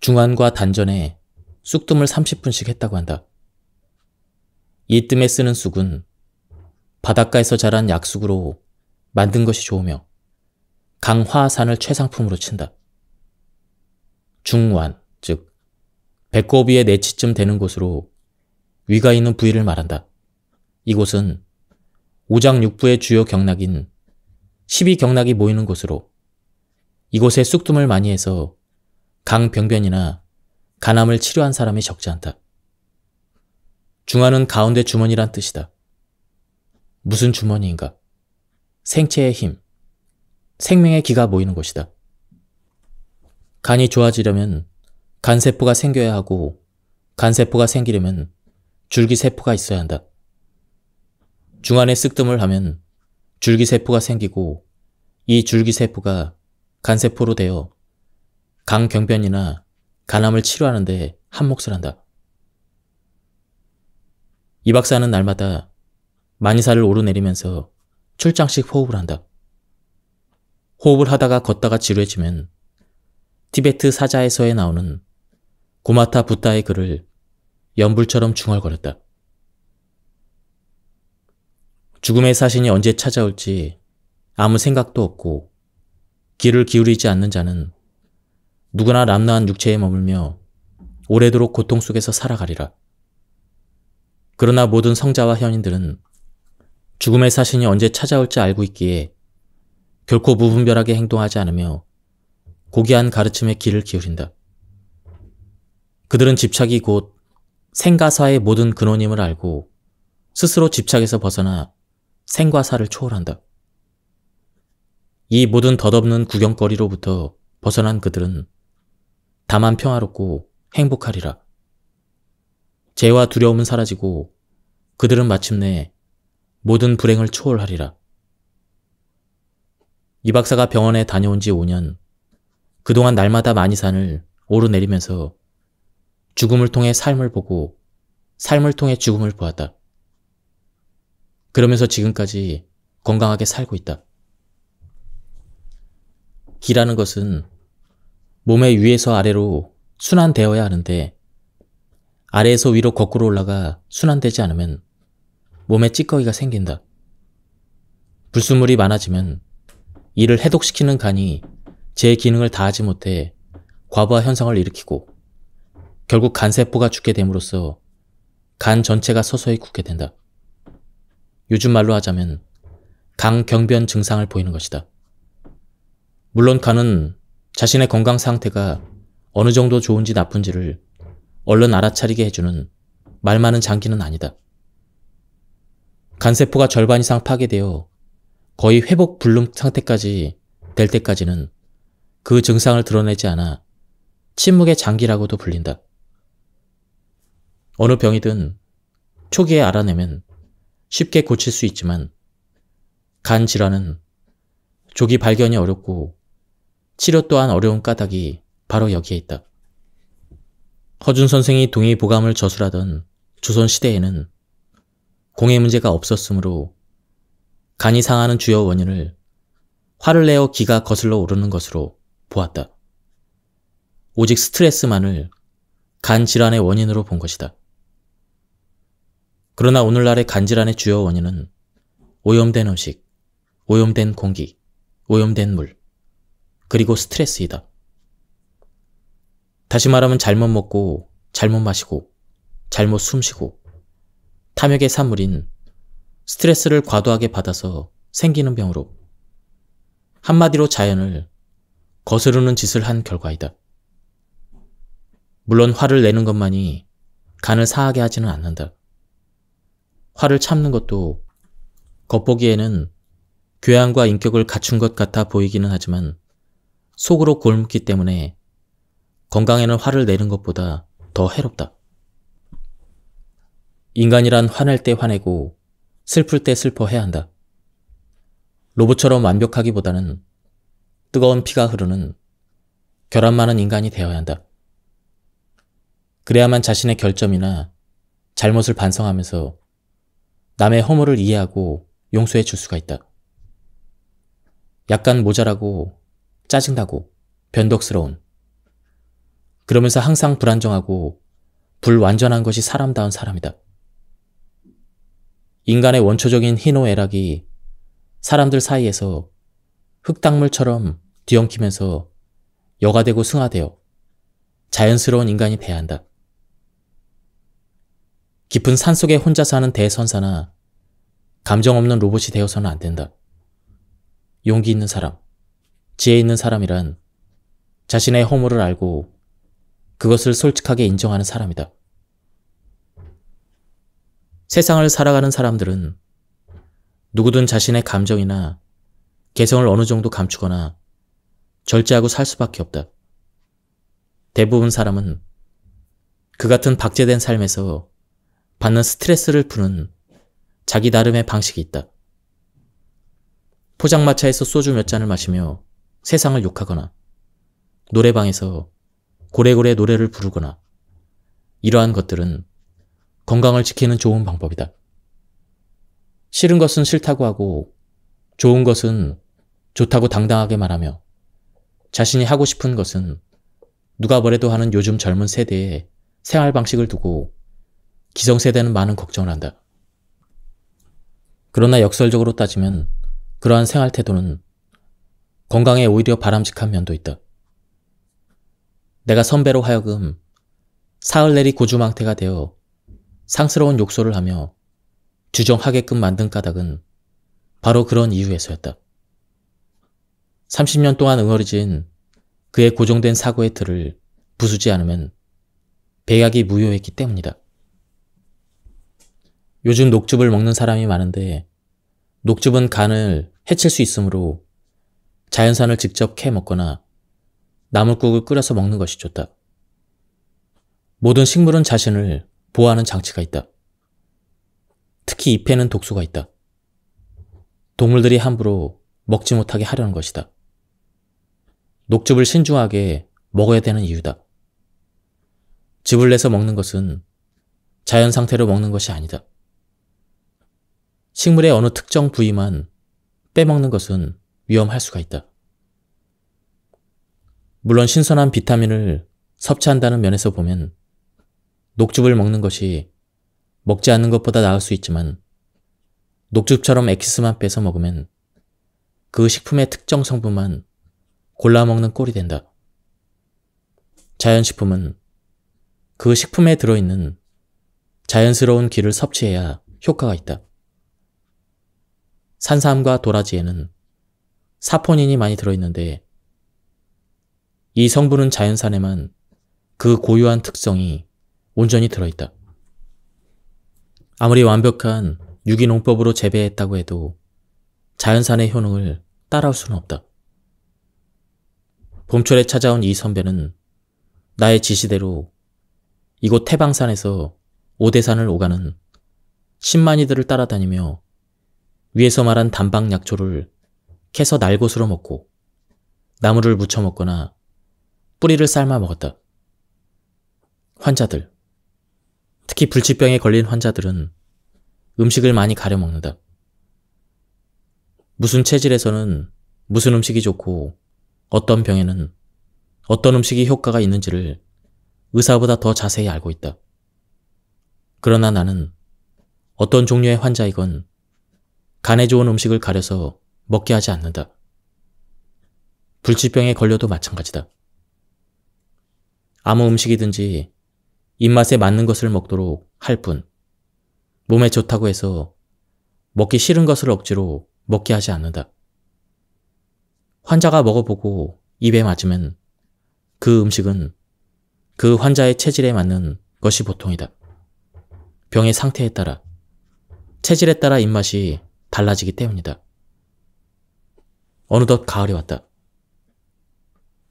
중환과 단전에 쑥둠을 30분씩 했다고 한다. 이 뜸에 쓰는 쑥은 바닷가에서 자란 약수구로 만든 것이 좋으며 강화산을 최상품으로 친다. 중완, 즉배꼽 위에 내치쯤 되는 곳으로 위가 있는 부위를 말한다. 이곳은 오장육부의 주요 경락인 12경락이 모이는 곳으로 이곳에 쑥 d 을 많이 해서 강병변이나 간암을 치료한 사람이 적지 않다. 중안은 가운데 주머니란 뜻이다. 무슨 주머니인가? 생체의 힘, 생명의 기가 모이는 것이다. 간이 좋아지려면 간세포가 생겨야 하고 간세포가 생기려면 줄기세포가 있어야 한다. 중안에 쓱뜸을 하면 줄기세포가 생기고 이 줄기세포가 간세포로 되어 간경변이나 간암을 치료하는데 한몫을 한다. 이 박사는 날마다 만이사를 오르내리면서 출장식 호흡을 한다. 호흡을 하다가 걷다가 지루해지면 티베트 사자에서에 나오는 고마타 부타의 글을 연불처럼 중얼거렸다. 죽음의 사신이 언제 찾아올지 아무 생각도 없고 길을 기울이지 않는 자는 누구나 람나한 육체에 머물며 오래도록 고통 속에서 살아가리라. 그러나 모든 성자와 현인들은 죽음의 사신이 언제 찾아올지 알고 있기에 결코 무분별하게 행동하지 않으며 고귀한 가르침에 귀를 기울인다. 그들은 집착이 곧 생가사의 모든 근원임을 알고 스스로 집착에서 벗어나 생과사를 초월한다. 이 모든 덧없는 구경거리로부터 벗어난 그들은 다만 평화롭고 행복하리라. 죄와 두려움은 사라지고 그들은 마침내 모든 불행을 초월하리라. 이 박사가 병원에 다녀온 지 5년, 그동안 날마다 많이 산을 오르내리면서 죽음을 통해 삶을 보고 삶을 통해 죽음을 보았다. 그러면서 지금까지 건강하게 살고 있다. 기라는 것은 몸의 위에서 아래로 순환되어야 하는데 아래에서 위로 거꾸로 올라가 순환되지 않으면 몸에 찌꺼기가 생긴다. 불순물이 많아지면 이를 해독시키는 간이 제 기능을 다하지 못해 과부하 현상을 일으키고 결국 간세포가 죽게 됨으로써 간 전체가 서서히 굳게 된다. 요즘 말로 하자면 강경변 증상을 보이는 것이다. 물론 간은 자신의 건강 상태가 어느 정도 좋은지 나쁜지를 얼른 알아차리게 해주는 말 많은 장기는 아니다. 간세포가 절반 이상 파괴되어 거의 회복 불능 상태까지 될 때까지는 그 증상을 드러내지 않아 침묵의 장기라고도 불린다. 어느 병이든 초기에 알아내면 쉽게 고칠 수 있지만 간 질환은 조기 발견이 어렵고 치료 또한 어려운 까닭이 바로 여기에 있다. 허준 선생이 동의 보감을 저술하던 조선시대에는 공해 문제가 없었으므로 간이 상하는 주요 원인을 화를 내어 기가 거슬러 오르는 것으로 보았다. 오직 스트레스만을 간 질환의 원인으로 본 것이다. 그러나 오늘날의 간 질환의 주요 원인은 오염된 음식, 오염된 공기, 오염된 물, 그리고 스트레스이다. 다시 말하면 잘못 먹고, 잘못 마시고, 잘못 숨 쉬고, 탐욕의 산물인 스트레스를 과도하게 받아서 생기는 병으로 한마디로 자연을 거스르는 짓을 한 결과이다. 물론 화를 내는 것만이 간을 사하게 하지는 않는다. 화를 참는 것도 겉보기에는 교양과 인격을 갖춘 것 같아 보이기는 하지만 속으로 골묻기 때문에 건강에는 화를 내는 것보다 더 해롭다. 인간이란 화낼 때 화내고 슬플 때 슬퍼해야 한다. 로봇처럼 완벽하기보다는 뜨거운 피가 흐르는 결함 많은 인간이 되어야 한다. 그래야만 자신의 결점이나 잘못을 반성하면서 남의 허물을 이해하고 용서해 줄 수가 있다. 약간 모자라고 짜증나고 변덕스러운 그러면서 항상 불안정하고 불완전한 것이 사람다운 사람이다. 인간의 원초적인 희노애락이 사람들 사이에서 흙당물처럼 뒤엉키면서 여가되고 승화되어 자연스러운 인간이 돼야 한다. 깊은 산속에 혼자 사는 대선사나 감정 없는 로봇이 되어서는 안 된다. 용기 있는 사람, 지혜 있는 사람이란 자신의 허물을 알고 그것을 솔직하게 인정하는 사람이다. 세상을 살아가는 사람들은 누구든 자신의 감정이나 개성을 어느 정도 감추거나 절제하고 살 수밖에 없다. 대부분 사람은 그 같은 박제된 삶에서 받는 스트레스를 푸는 자기 나름의 방식이 있다. 포장마차에서 소주 몇 잔을 마시며 세상을 욕하거나 노래방에서 고래고래 노래를 부르거나 이러한 것들은 건강을 지키는 좋은 방법이다. 싫은 것은 싫다고 하고 좋은 것은 좋다고 당당하게 말하며 자신이 하고 싶은 것은 누가 뭐래도 하는 요즘 젊은 세대의 생활 방식을 두고 기성세대는 많은 걱정을 한다. 그러나 역설적으로 따지면 그러한 생활 태도는 건강에 오히려 바람직한 면도 있다. 내가 선배로 하여금 사흘 내리 고주망태가 되어 상스러운 욕설을 하며 주정하게끔 만든 까닭은 바로 그런 이유에서였다. 30년 동안 응어리진 그의 고정된 사고의 틀을 부수지 않으면 배약이 무효했기 때문이다. 요즘 녹즙을 먹는 사람이 많은데 녹즙은 간을 해칠 수 있으므로 자연산을 직접 캐 먹거나 나물국을 끓여서 먹는 것이 좋다. 모든 식물은 자신을 보호하는 장치가 있다. 특히 잎에는 독소가 있다. 동물들이 함부로 먹지 못하게 하려는 것이다. 녹즙을 신중하게 먹어야 되는 이유다. 즙을 내서 먹는 것은 자연 상태로 먹는 것이 아니다. 식물의 어느 특정 부위만 빼먹는 것은 위험할 수가 있다. 물론 신선한 비타민을 섭취한다는 면에서 보면 녹즙을 먹는 것이 먹지 않는 것보다 나을 수 있지만 녹즙처럼 엑시스만 빼서 먹으면 그 식품의 특정 성분만 골라 먹는 꼴이 된다. 자연식품은 그 식품에 들어있는 자연스러운 기를 섭취해야 효과가 있다. 산삼과 도라지에는 사포닌이 많이 들어있는데 이 성분은 자연산에만 그 고유한 특성이 온전히 들어있다. 아무리 완벽한 유기농법으로 재배했다고 해도 자연산의 효능을 따라올 수는 없다. 봄철에 찾아온 이 선배는 나의 지시대로 이곳 태방산에서 오대산을 오가는 10만이들을 따라다니며 위에서 말한 단방 약초를 캐서 날곳으로 먹고 나무를 무쳐 먹거나 뿌리를 삶아 먹었다. 환자들, 특히 불치병에 걸린 환자들은 음식을 많이 가려 먹는다. 무슨 체질에서는 무슨 음식이 좋고 어떤 병에는 어떤 음식이 효과가 있는지를 의사보다 더 자세히 알고 있다. 그러나 나는 어떤 종류의 환자이건 간에 좋은 음식을 가려서 먹게 하지 않는다. 불치병에 걸려도 마찬가지다. 아무 음식이든지 입맛에 맞는 것을 먹도록 할 뿐. 몸에 좋다고 해서 먹기 싫은 것을 억지로 먹게 하지 않는다. 환자가 먹어보고 입에 맞으면 그 음식은 그 환자의 체질에 맞는 것이 보통이다. 병의 상태에 따라, 체질에 따라 입맛이 달라지기 때문이다. 어느덧 가을이 왔다.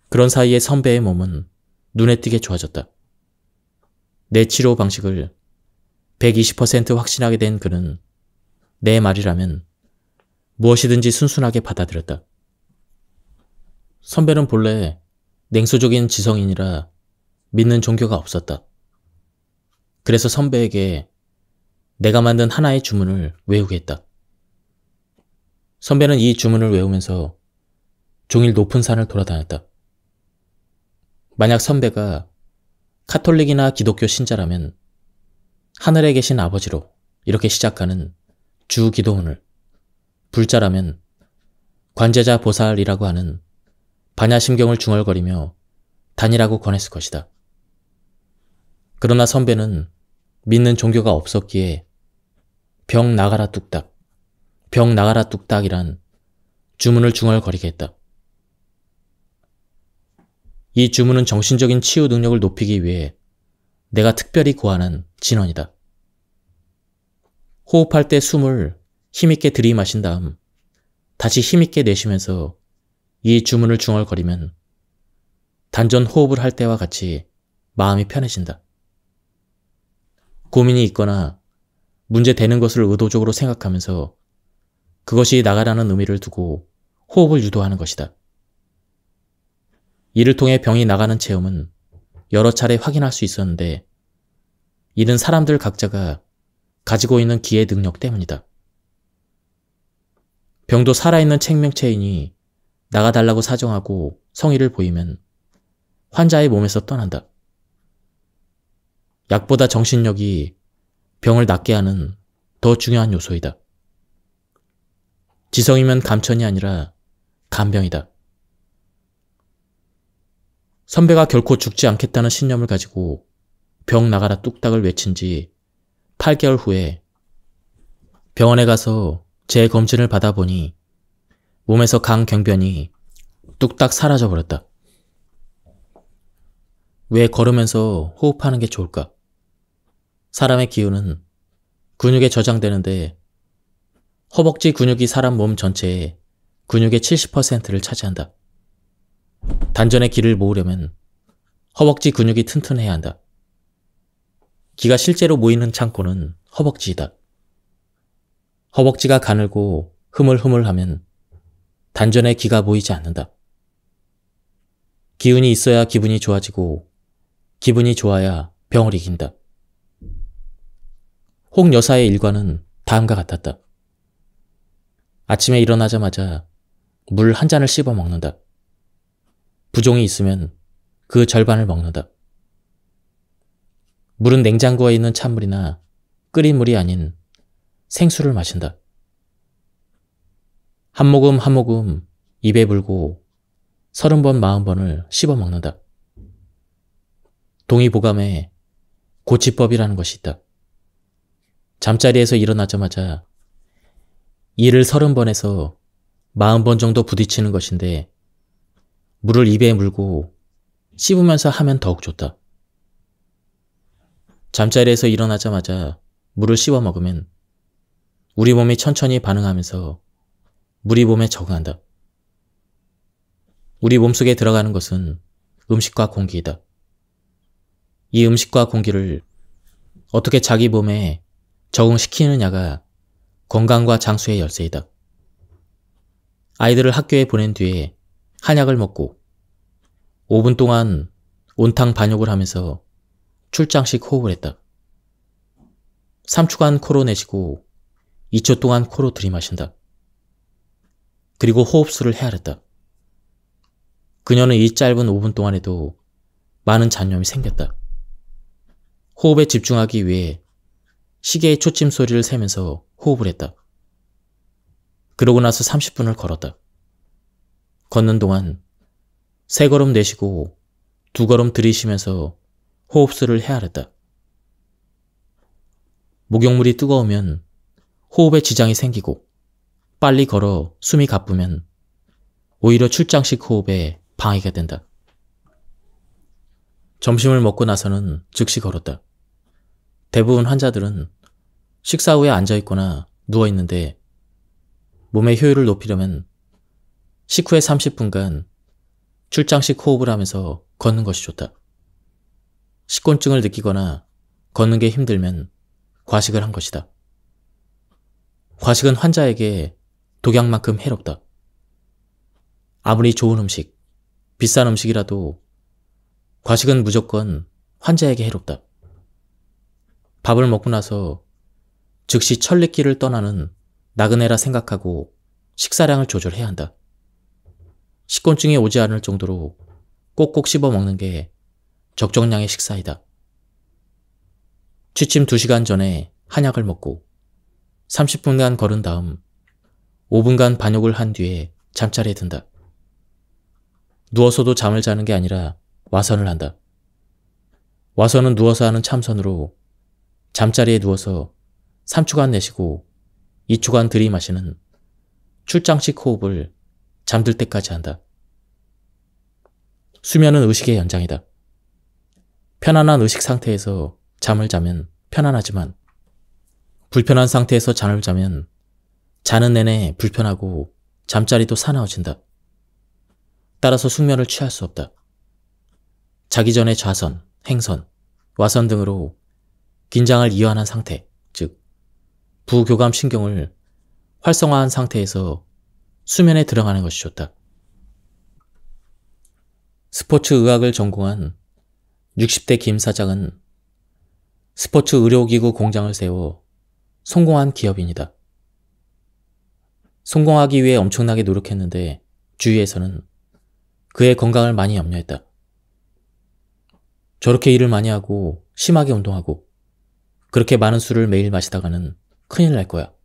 그런 사이에 선배의 몸은 눈에 띄게 좋아졌다. 내 치료 방식을 120% 확신하게 된 그는 내 말이라면 무엇이든지 순순하게 받아들였다. 선배는 본래 냉소적인 지성인이라 믿는 종교가 없었다. 그래서 선배에게 내가 만든 하나의 주문을 외우게 했다. 선배는 이 주문을 외우면서 종일 높은 산을 돌아다녔다. 만약 선배가 카톨릭이나 기독교 신자라면 하늘에 계신 아버지로 이렇게 시작하는 주 기도원을 불자라면 관제자 보살이라고 하는 반야심경을 중얼거리며 단이라고 권했을 것이다. 그러나 선배는 믿는 종교가 없었기에 병 나가라 뚝딱, 병 나가라 뚝딱이란 주문을 중얼거리게 했다. 이 주문은 정신적인 치유 능력을 높이기 위해 내가 특별히 구하는 진원이다. 호흡할 때 숨을 힘있게 들이마신 다음 다시 힘있게 내쉬면서 이 주문을 중얼거리면 단전 호흡을 할 때와 같이 마음이 편해진다. 고민이 있거나 문제되는 것을 의도적으로 생각하면서 그것이 나가라는 의미를 두고 호흡을 유도하는 것이다. 이를 통해 병이 나가는 체험은 여러 차례 확인할 수 있었는데 이는 사람들 각자가 가지고 있는 기의 능력 때문이다. 병도 살아있는 생명체이니 나가달라고 사정하고 성의를 보이면 환자의 몸에서 떠난다. 약보다 정신력이 병을 낫게 하는 더 중요한 요소이다. 지성이면 감천이 아니라 간병이다. 선배가 결코 죽지 않겠다는 신념을 가지고 병 나가라 뚝딱을 외친 지 8개월 후에 병원에 가서 재검진을 받아보니 몸에서 강경변이 뚝딱 사라져버렸다. 왜 걸으면서 호흡하는 게 좋을까? 사람의 기운은 근육에 저장되는데 허벅지 근육이 사람 몸전체에 근육의 70%를 차지한다. 단전의 기를 모으려면 허벅지 근육이 튼튼해야 한다. 기가 실제로 모이는 창고는 허벅지이다. 허벅지가 가늘고 흐물흐물하면 단전에 기가 모이지 않는다. 기운이 있어야 기분이 좋아지고 기분이 좋아야 병을 이긴다. 홍 여사의 일과는 다음과 같았다. 아침에 일어나자마자 물 한 잔을 씹어 먹는다. 부종이 있으면 그 절반을 먹는다. 물은 냉장고에 있는 찬물이나 끓인 물이 아닌 생수를 마신다. 한 모금 한 모금 입에 불고 서른 번 마흔 번을 씹어 먹는다. 동의보감에 고치법이라는 것이 있다. 잠자리에서 일어나자마자 이를 서른 번에서 마흔 번 정도 부딪히는 것인데 물을 입에 물고 씹으면서 하면 더욱 좋다. 잠자리에서 일어나자마자 물을 씹어 먹으면 우리 몸이 천천히 반응하면서 물이 몸에 적응한다. 우리 몸속에 들어가는 것은 음식과 공기이다. 이 음식과 공기를 어떻게 자기 몸에 적응시키느냐가 건강과 장수의 열쇠이다. 아이들을 학교에 보낸 뒤에 한약을 먹고 5분 동안 온탕 반욕을 하면서 출장식 호흡을 했다. 3초간 코로 내쉬고 2초 동안 코로 들이마신다. 그리고 호흡수를 헤아렸다. 그녀는 이 짧은 5분 동안에도 많은 잔염이 생겼다. 호흡에 집중하기 위해 시계의 초침 소리를 세면서 호흡을 했다. 그러고 나서 30분을 걸었다. 걷는 동안 세 걸음 내쉬고 두 걸음 들이쉬면서 호흡수를 헤아렸다. 목욕물이 뜨거우면 호흡에 지장이 생기고 빨리 걸어 숨이 가쁘면 오히려 출장식 호흡에 방해가 된다. 점심을 먹고 나서는 즉시 걸었다. 대부분 환자들은 식사 후에 앉아있거나 누워있는데 몸의 효율을 높이려면 식후에 30분간 출장식 호흡을 하면서 걷는 것이 좋다. 식곤증을 느끼거나 걷는 게 힘들면 과식을 한 것이다. 과식은 환자에게 독약만큼 해롭다. 아무리 좋은 음식, 비싼 음식이라도 과식은 무조건 환자에게 해롭다. 밥을 먹고 나서 즉시 천리길을 떠나는 나그네라 생각하고 식사량을 조절해야 한다. 식곤증이 오지 않을 정도로 꼭꼭 씹어 먹는 게 적정량의 식사이다. 취침 2시간 전에 한약을 먹고 30분간 걸은 다음 5분간 반욕을 한 뒤에 잠자리에 든다. 누워서도 잠을 자는 게 아니라 와선을 한다. 와서는 누워서 하는 참선으로 잠자리에 누워서 3초간 내쉬고 2초간 들이마시는 출장식 호흡을 잠들 때까지 한다. 수면은 의식의 연장이다. 편안한 의식 상태에서 잠을 자면 편안하지만 불편한 상태에서 잠을 자면 자는 내내 불편하고 잠자리도 사나워진다. 따라서 숙면을 취할 수 없다. 자기 전에 좌선, 행선, 와선 등으로 긴장을 이완한 상태, 즉 부교감 신경을 활성화한 상태에서 수면에 들어가는 것이 좋다. 스포츠 의학을 전공한 60대 김 사장은 스포츠 의료기구 공장을 세워 성공한 기업인이다. 성공하기 위해 엄청나게 노력했는데 주위에서는 그의 건강을 많이 염려했다. 저렇게 일을 많이 하고 심하게 운동하고 그렇게 많은 술을 매일 마시다가는 큰일 날 거야.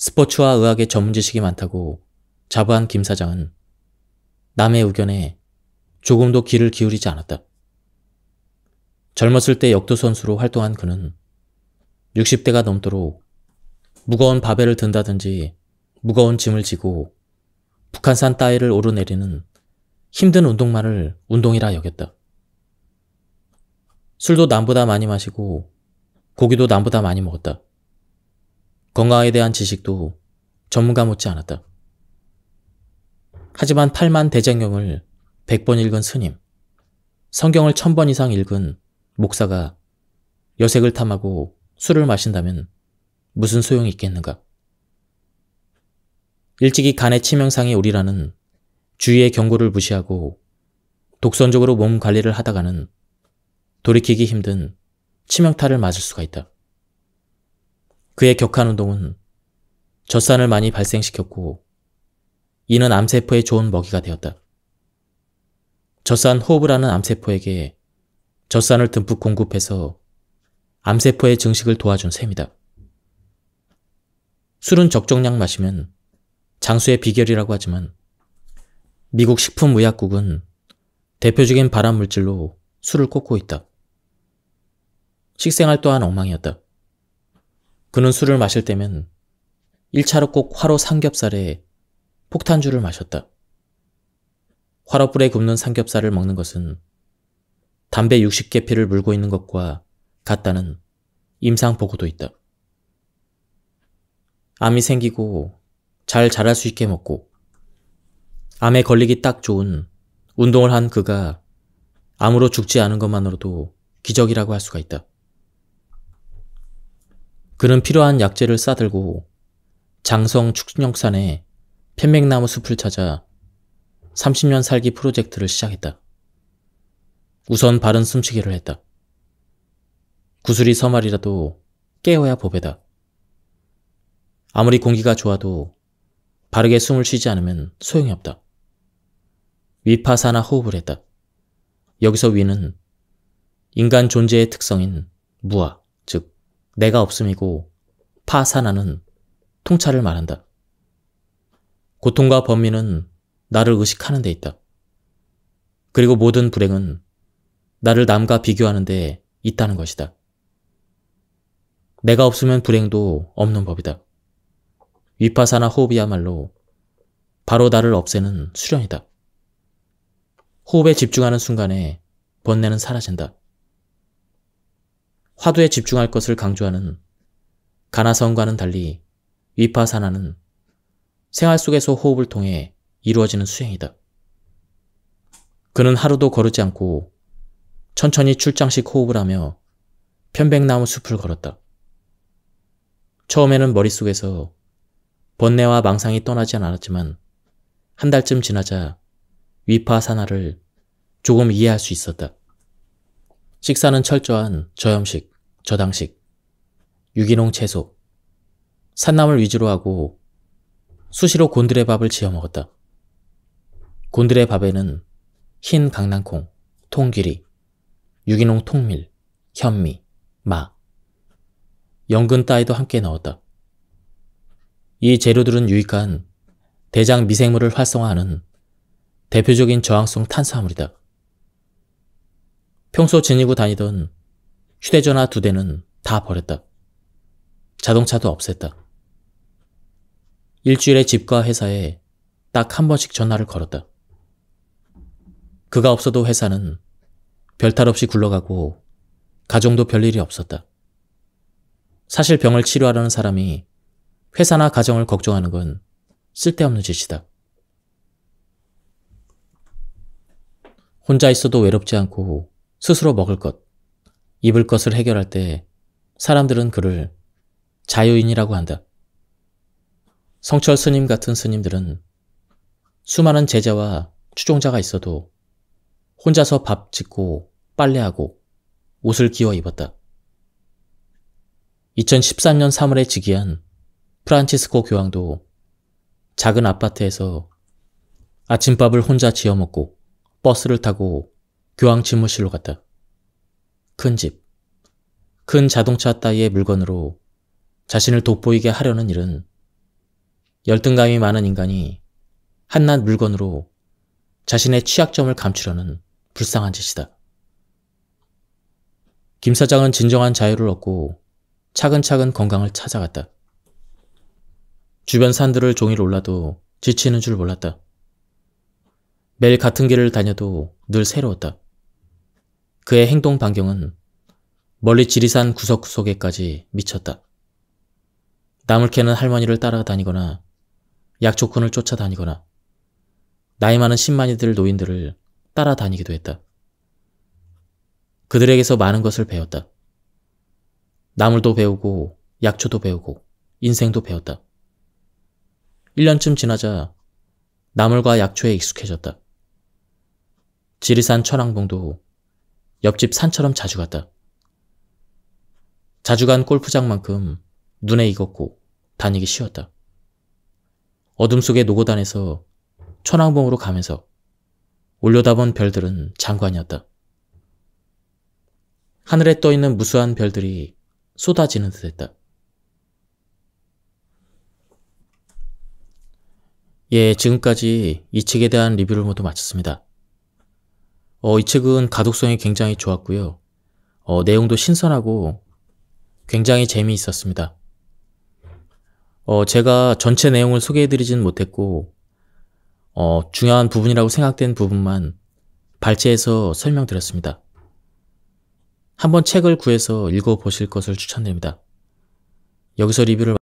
스포츠와 의학의 전문 지식이 많다고 자부한 김 사장은 남의 의견에 조금도 귀를 기울이지 않았다. 젊었을 때 역도 선수로 활동한 그는 60대가 넘도록 무거운 바벨을 든다든지 무거운 짐을 지고 북한산 따위를 오르내리는 힘든 운동만을 운동이라 여겼다. 술도 남보다 많이 마시고 고기도 남보다 많이 먹었다. 건강에 대한 지식도 전문가 못지 않았다. 하지만 8만 대장경을 100번 읽은 스님, 성경을 1000번 이상 읽은 목사가 여색을 탐하고 술을 마신다면 무슨 소용이 있겠는가? 일찍이 간의 치명상이 우리라는 주위의 경고를 무시하고 독선적으로 몸 관리를 하다가는 돌이키기 힘든 치명타를 맞을 수가 있다. 그의 격한 운동은 젖산을 많이 발생시켰고 이는 암세포의 좋은 먹이가 되었다. 젖산 호흡을 하는 암세포에게 젖산을 듬뿍 공급해서 암세포의 증식을 도와준 셈이다. 술은 적정량 마시면 장수의 비결이라고 하지만 미국 식품의약국은 대표적인 발암 물질로 술을 꽂고 있다. 식생활 또한 엉망이었다. 그는 술을 마실 때면 1차로 꼭 화로 삼겹살에 폭탄주를 마셨다. 화로불에 굽는 삼겹살을 먹는 것은 담배 60개 피를 물고 있는 것과 같다는 임상 보고도 있다. 암이 생기고 잘 자랄 수 있게 먹고 암에 걸리기 딱 좋은 운동을 한 그가 암으로 죽지 않은 것만으로도 기적이라고 할 수가 있다. 그는 필요한 약재를 싸들고 장성 축역산에 편맥나무 숲을 찾아 30년 살기 프로젝트를 시작했다. 우선 바른 숨쉬기를 했다. 구슬이 서말이라도 깨어야 보배다. 아무리 공기가 좋아도 바르게 숨을 쉬지 않으면 소용이 없다. 위파사나 호흡을 했다. 여기서 위는 인간 존재의 특성인 무아, 내가 없음이고 파산하는 통찰을 말한다. 고통과 번민은 나를 의식하는 데 있다. 그리고 모든 불행은 나를 남과 비교하는 데 있다는 것이다. 내가 없으면 불행도 없는 법이다. 위파사나 호흡이야말로 바로 나를 없애는 수련이다. 호흡에 집중하는 순간에 번뇌는 사라진다. 화두에 집중할 것을 강조하는 가나선과는 달리 위파사나는 생활 속에서 호흡을 통해 이루어지는 수행이다. 그는 하루도 거르지 않고 천천히 출장식 호흡을 하며 편백나무 숲을 걸었다. 처음에는 머릿속에서 번뇌와 망상이 떠나진 않았지만 한 달쯤 지나자 위파사나를 조금 이해할 수 있었다. 식사는 철저한 저염식, 저당식, 유기농 채소, 산나물 위주로 하고 수시로 곤드레 밥을 지어 먹었다. 곤드레 밥에는 흰 강낭콩, 통귀리, 유기농 통밀, 현미, 마, 연근 따위도 함께 넣었다. 이 재료들은 유익한 대장 미생물을 활성화하는 대표적인 저항성 탄수화물이다. 평소 지니고 다니던 휴대전화 두 대는 다 버렸다. 자동차도 없앴다. 일주일에 집과 회사에 딱 한 번씩 전화를 걸었다. 그가 없어도 회사는 별탈 없이 굴러가고 가정도 별일이 없었다. 사실 병을 치료하려는 사람이 회사나 가정을 걱정하는 건 쓸데없는 짓이다. 혼자 있어도 외롭지 않고 스스로 먹을 것, 입을 것을 해결할 때 사람들은 그를 자유인이라고 한다. 성철 스님 같은 스님들은 수많은 제자와 추종자가 있어도 혼자서 밥 짓고 빨래하고 옷을 기워 입었다. 2013년 3월에 즉위한 프란치스코 교황도 작은 아파트에서 아침밥을 혼자 지어 먹고 버스를 타고 교황 집무실로 갔다. 큰 집, 큰 자동차 따위의 물건으로 자신을 돋보이게 하려는 일은 열등감이 많은 인간이 한낱 물건으로 자신의 취약점을 감추려는 불쌍한 짓이다. 김 사장은 진정한 자유를 얻고 차근차근 건강을 찾아갔다. 주변 산들을 종일 올라도 지치는 줄 몰랐다. 매일 같은 길을 다녀도 늘 새로웠다. 그의 행동 반경은 멀리 지리산 구석구석에까지 미쳤다. 나물 캐는 할머니를 따라다니거나 약초꾼을 쫓아다니거나 나이 많은 신만이들 노인들을 따라다니기도 했다. 그들에게서 많은 것을 배웠다. 나물도 배우고 약초도 배우고 인생도 배웠다. 1년쯤 지나자 나물과 약초에 익숙해졌다. 지리산 천왕봉도 옆집 산처럼 자주 갔다. 자주 간 골프장만큼 눈에 익었고 다니기 쉬웠다. 어둠 속의 노고단에서 천왕봉으로 가면서 올려다본 별들은 장관이었다. 하늘에 떠있는 무수한 별들이 쏟아지는 듯했다. 예, 지금까지 이 책에 대한 리뷰를 모두 마쳤습니다. 어, 이 책은 가독성이 굉장히 좋았고요. 어, 내용도 신선하고 굉장히 재미있었습니다. 어, 제가 전체 내용을 소개해드리진 못했고 어, 중요한 부분이라고 생각된 부분만 발췌해서 설명드렸습니다. 한번 책을 구해서 읽어보실 것을 추천드립니다. 여기서 리뷰를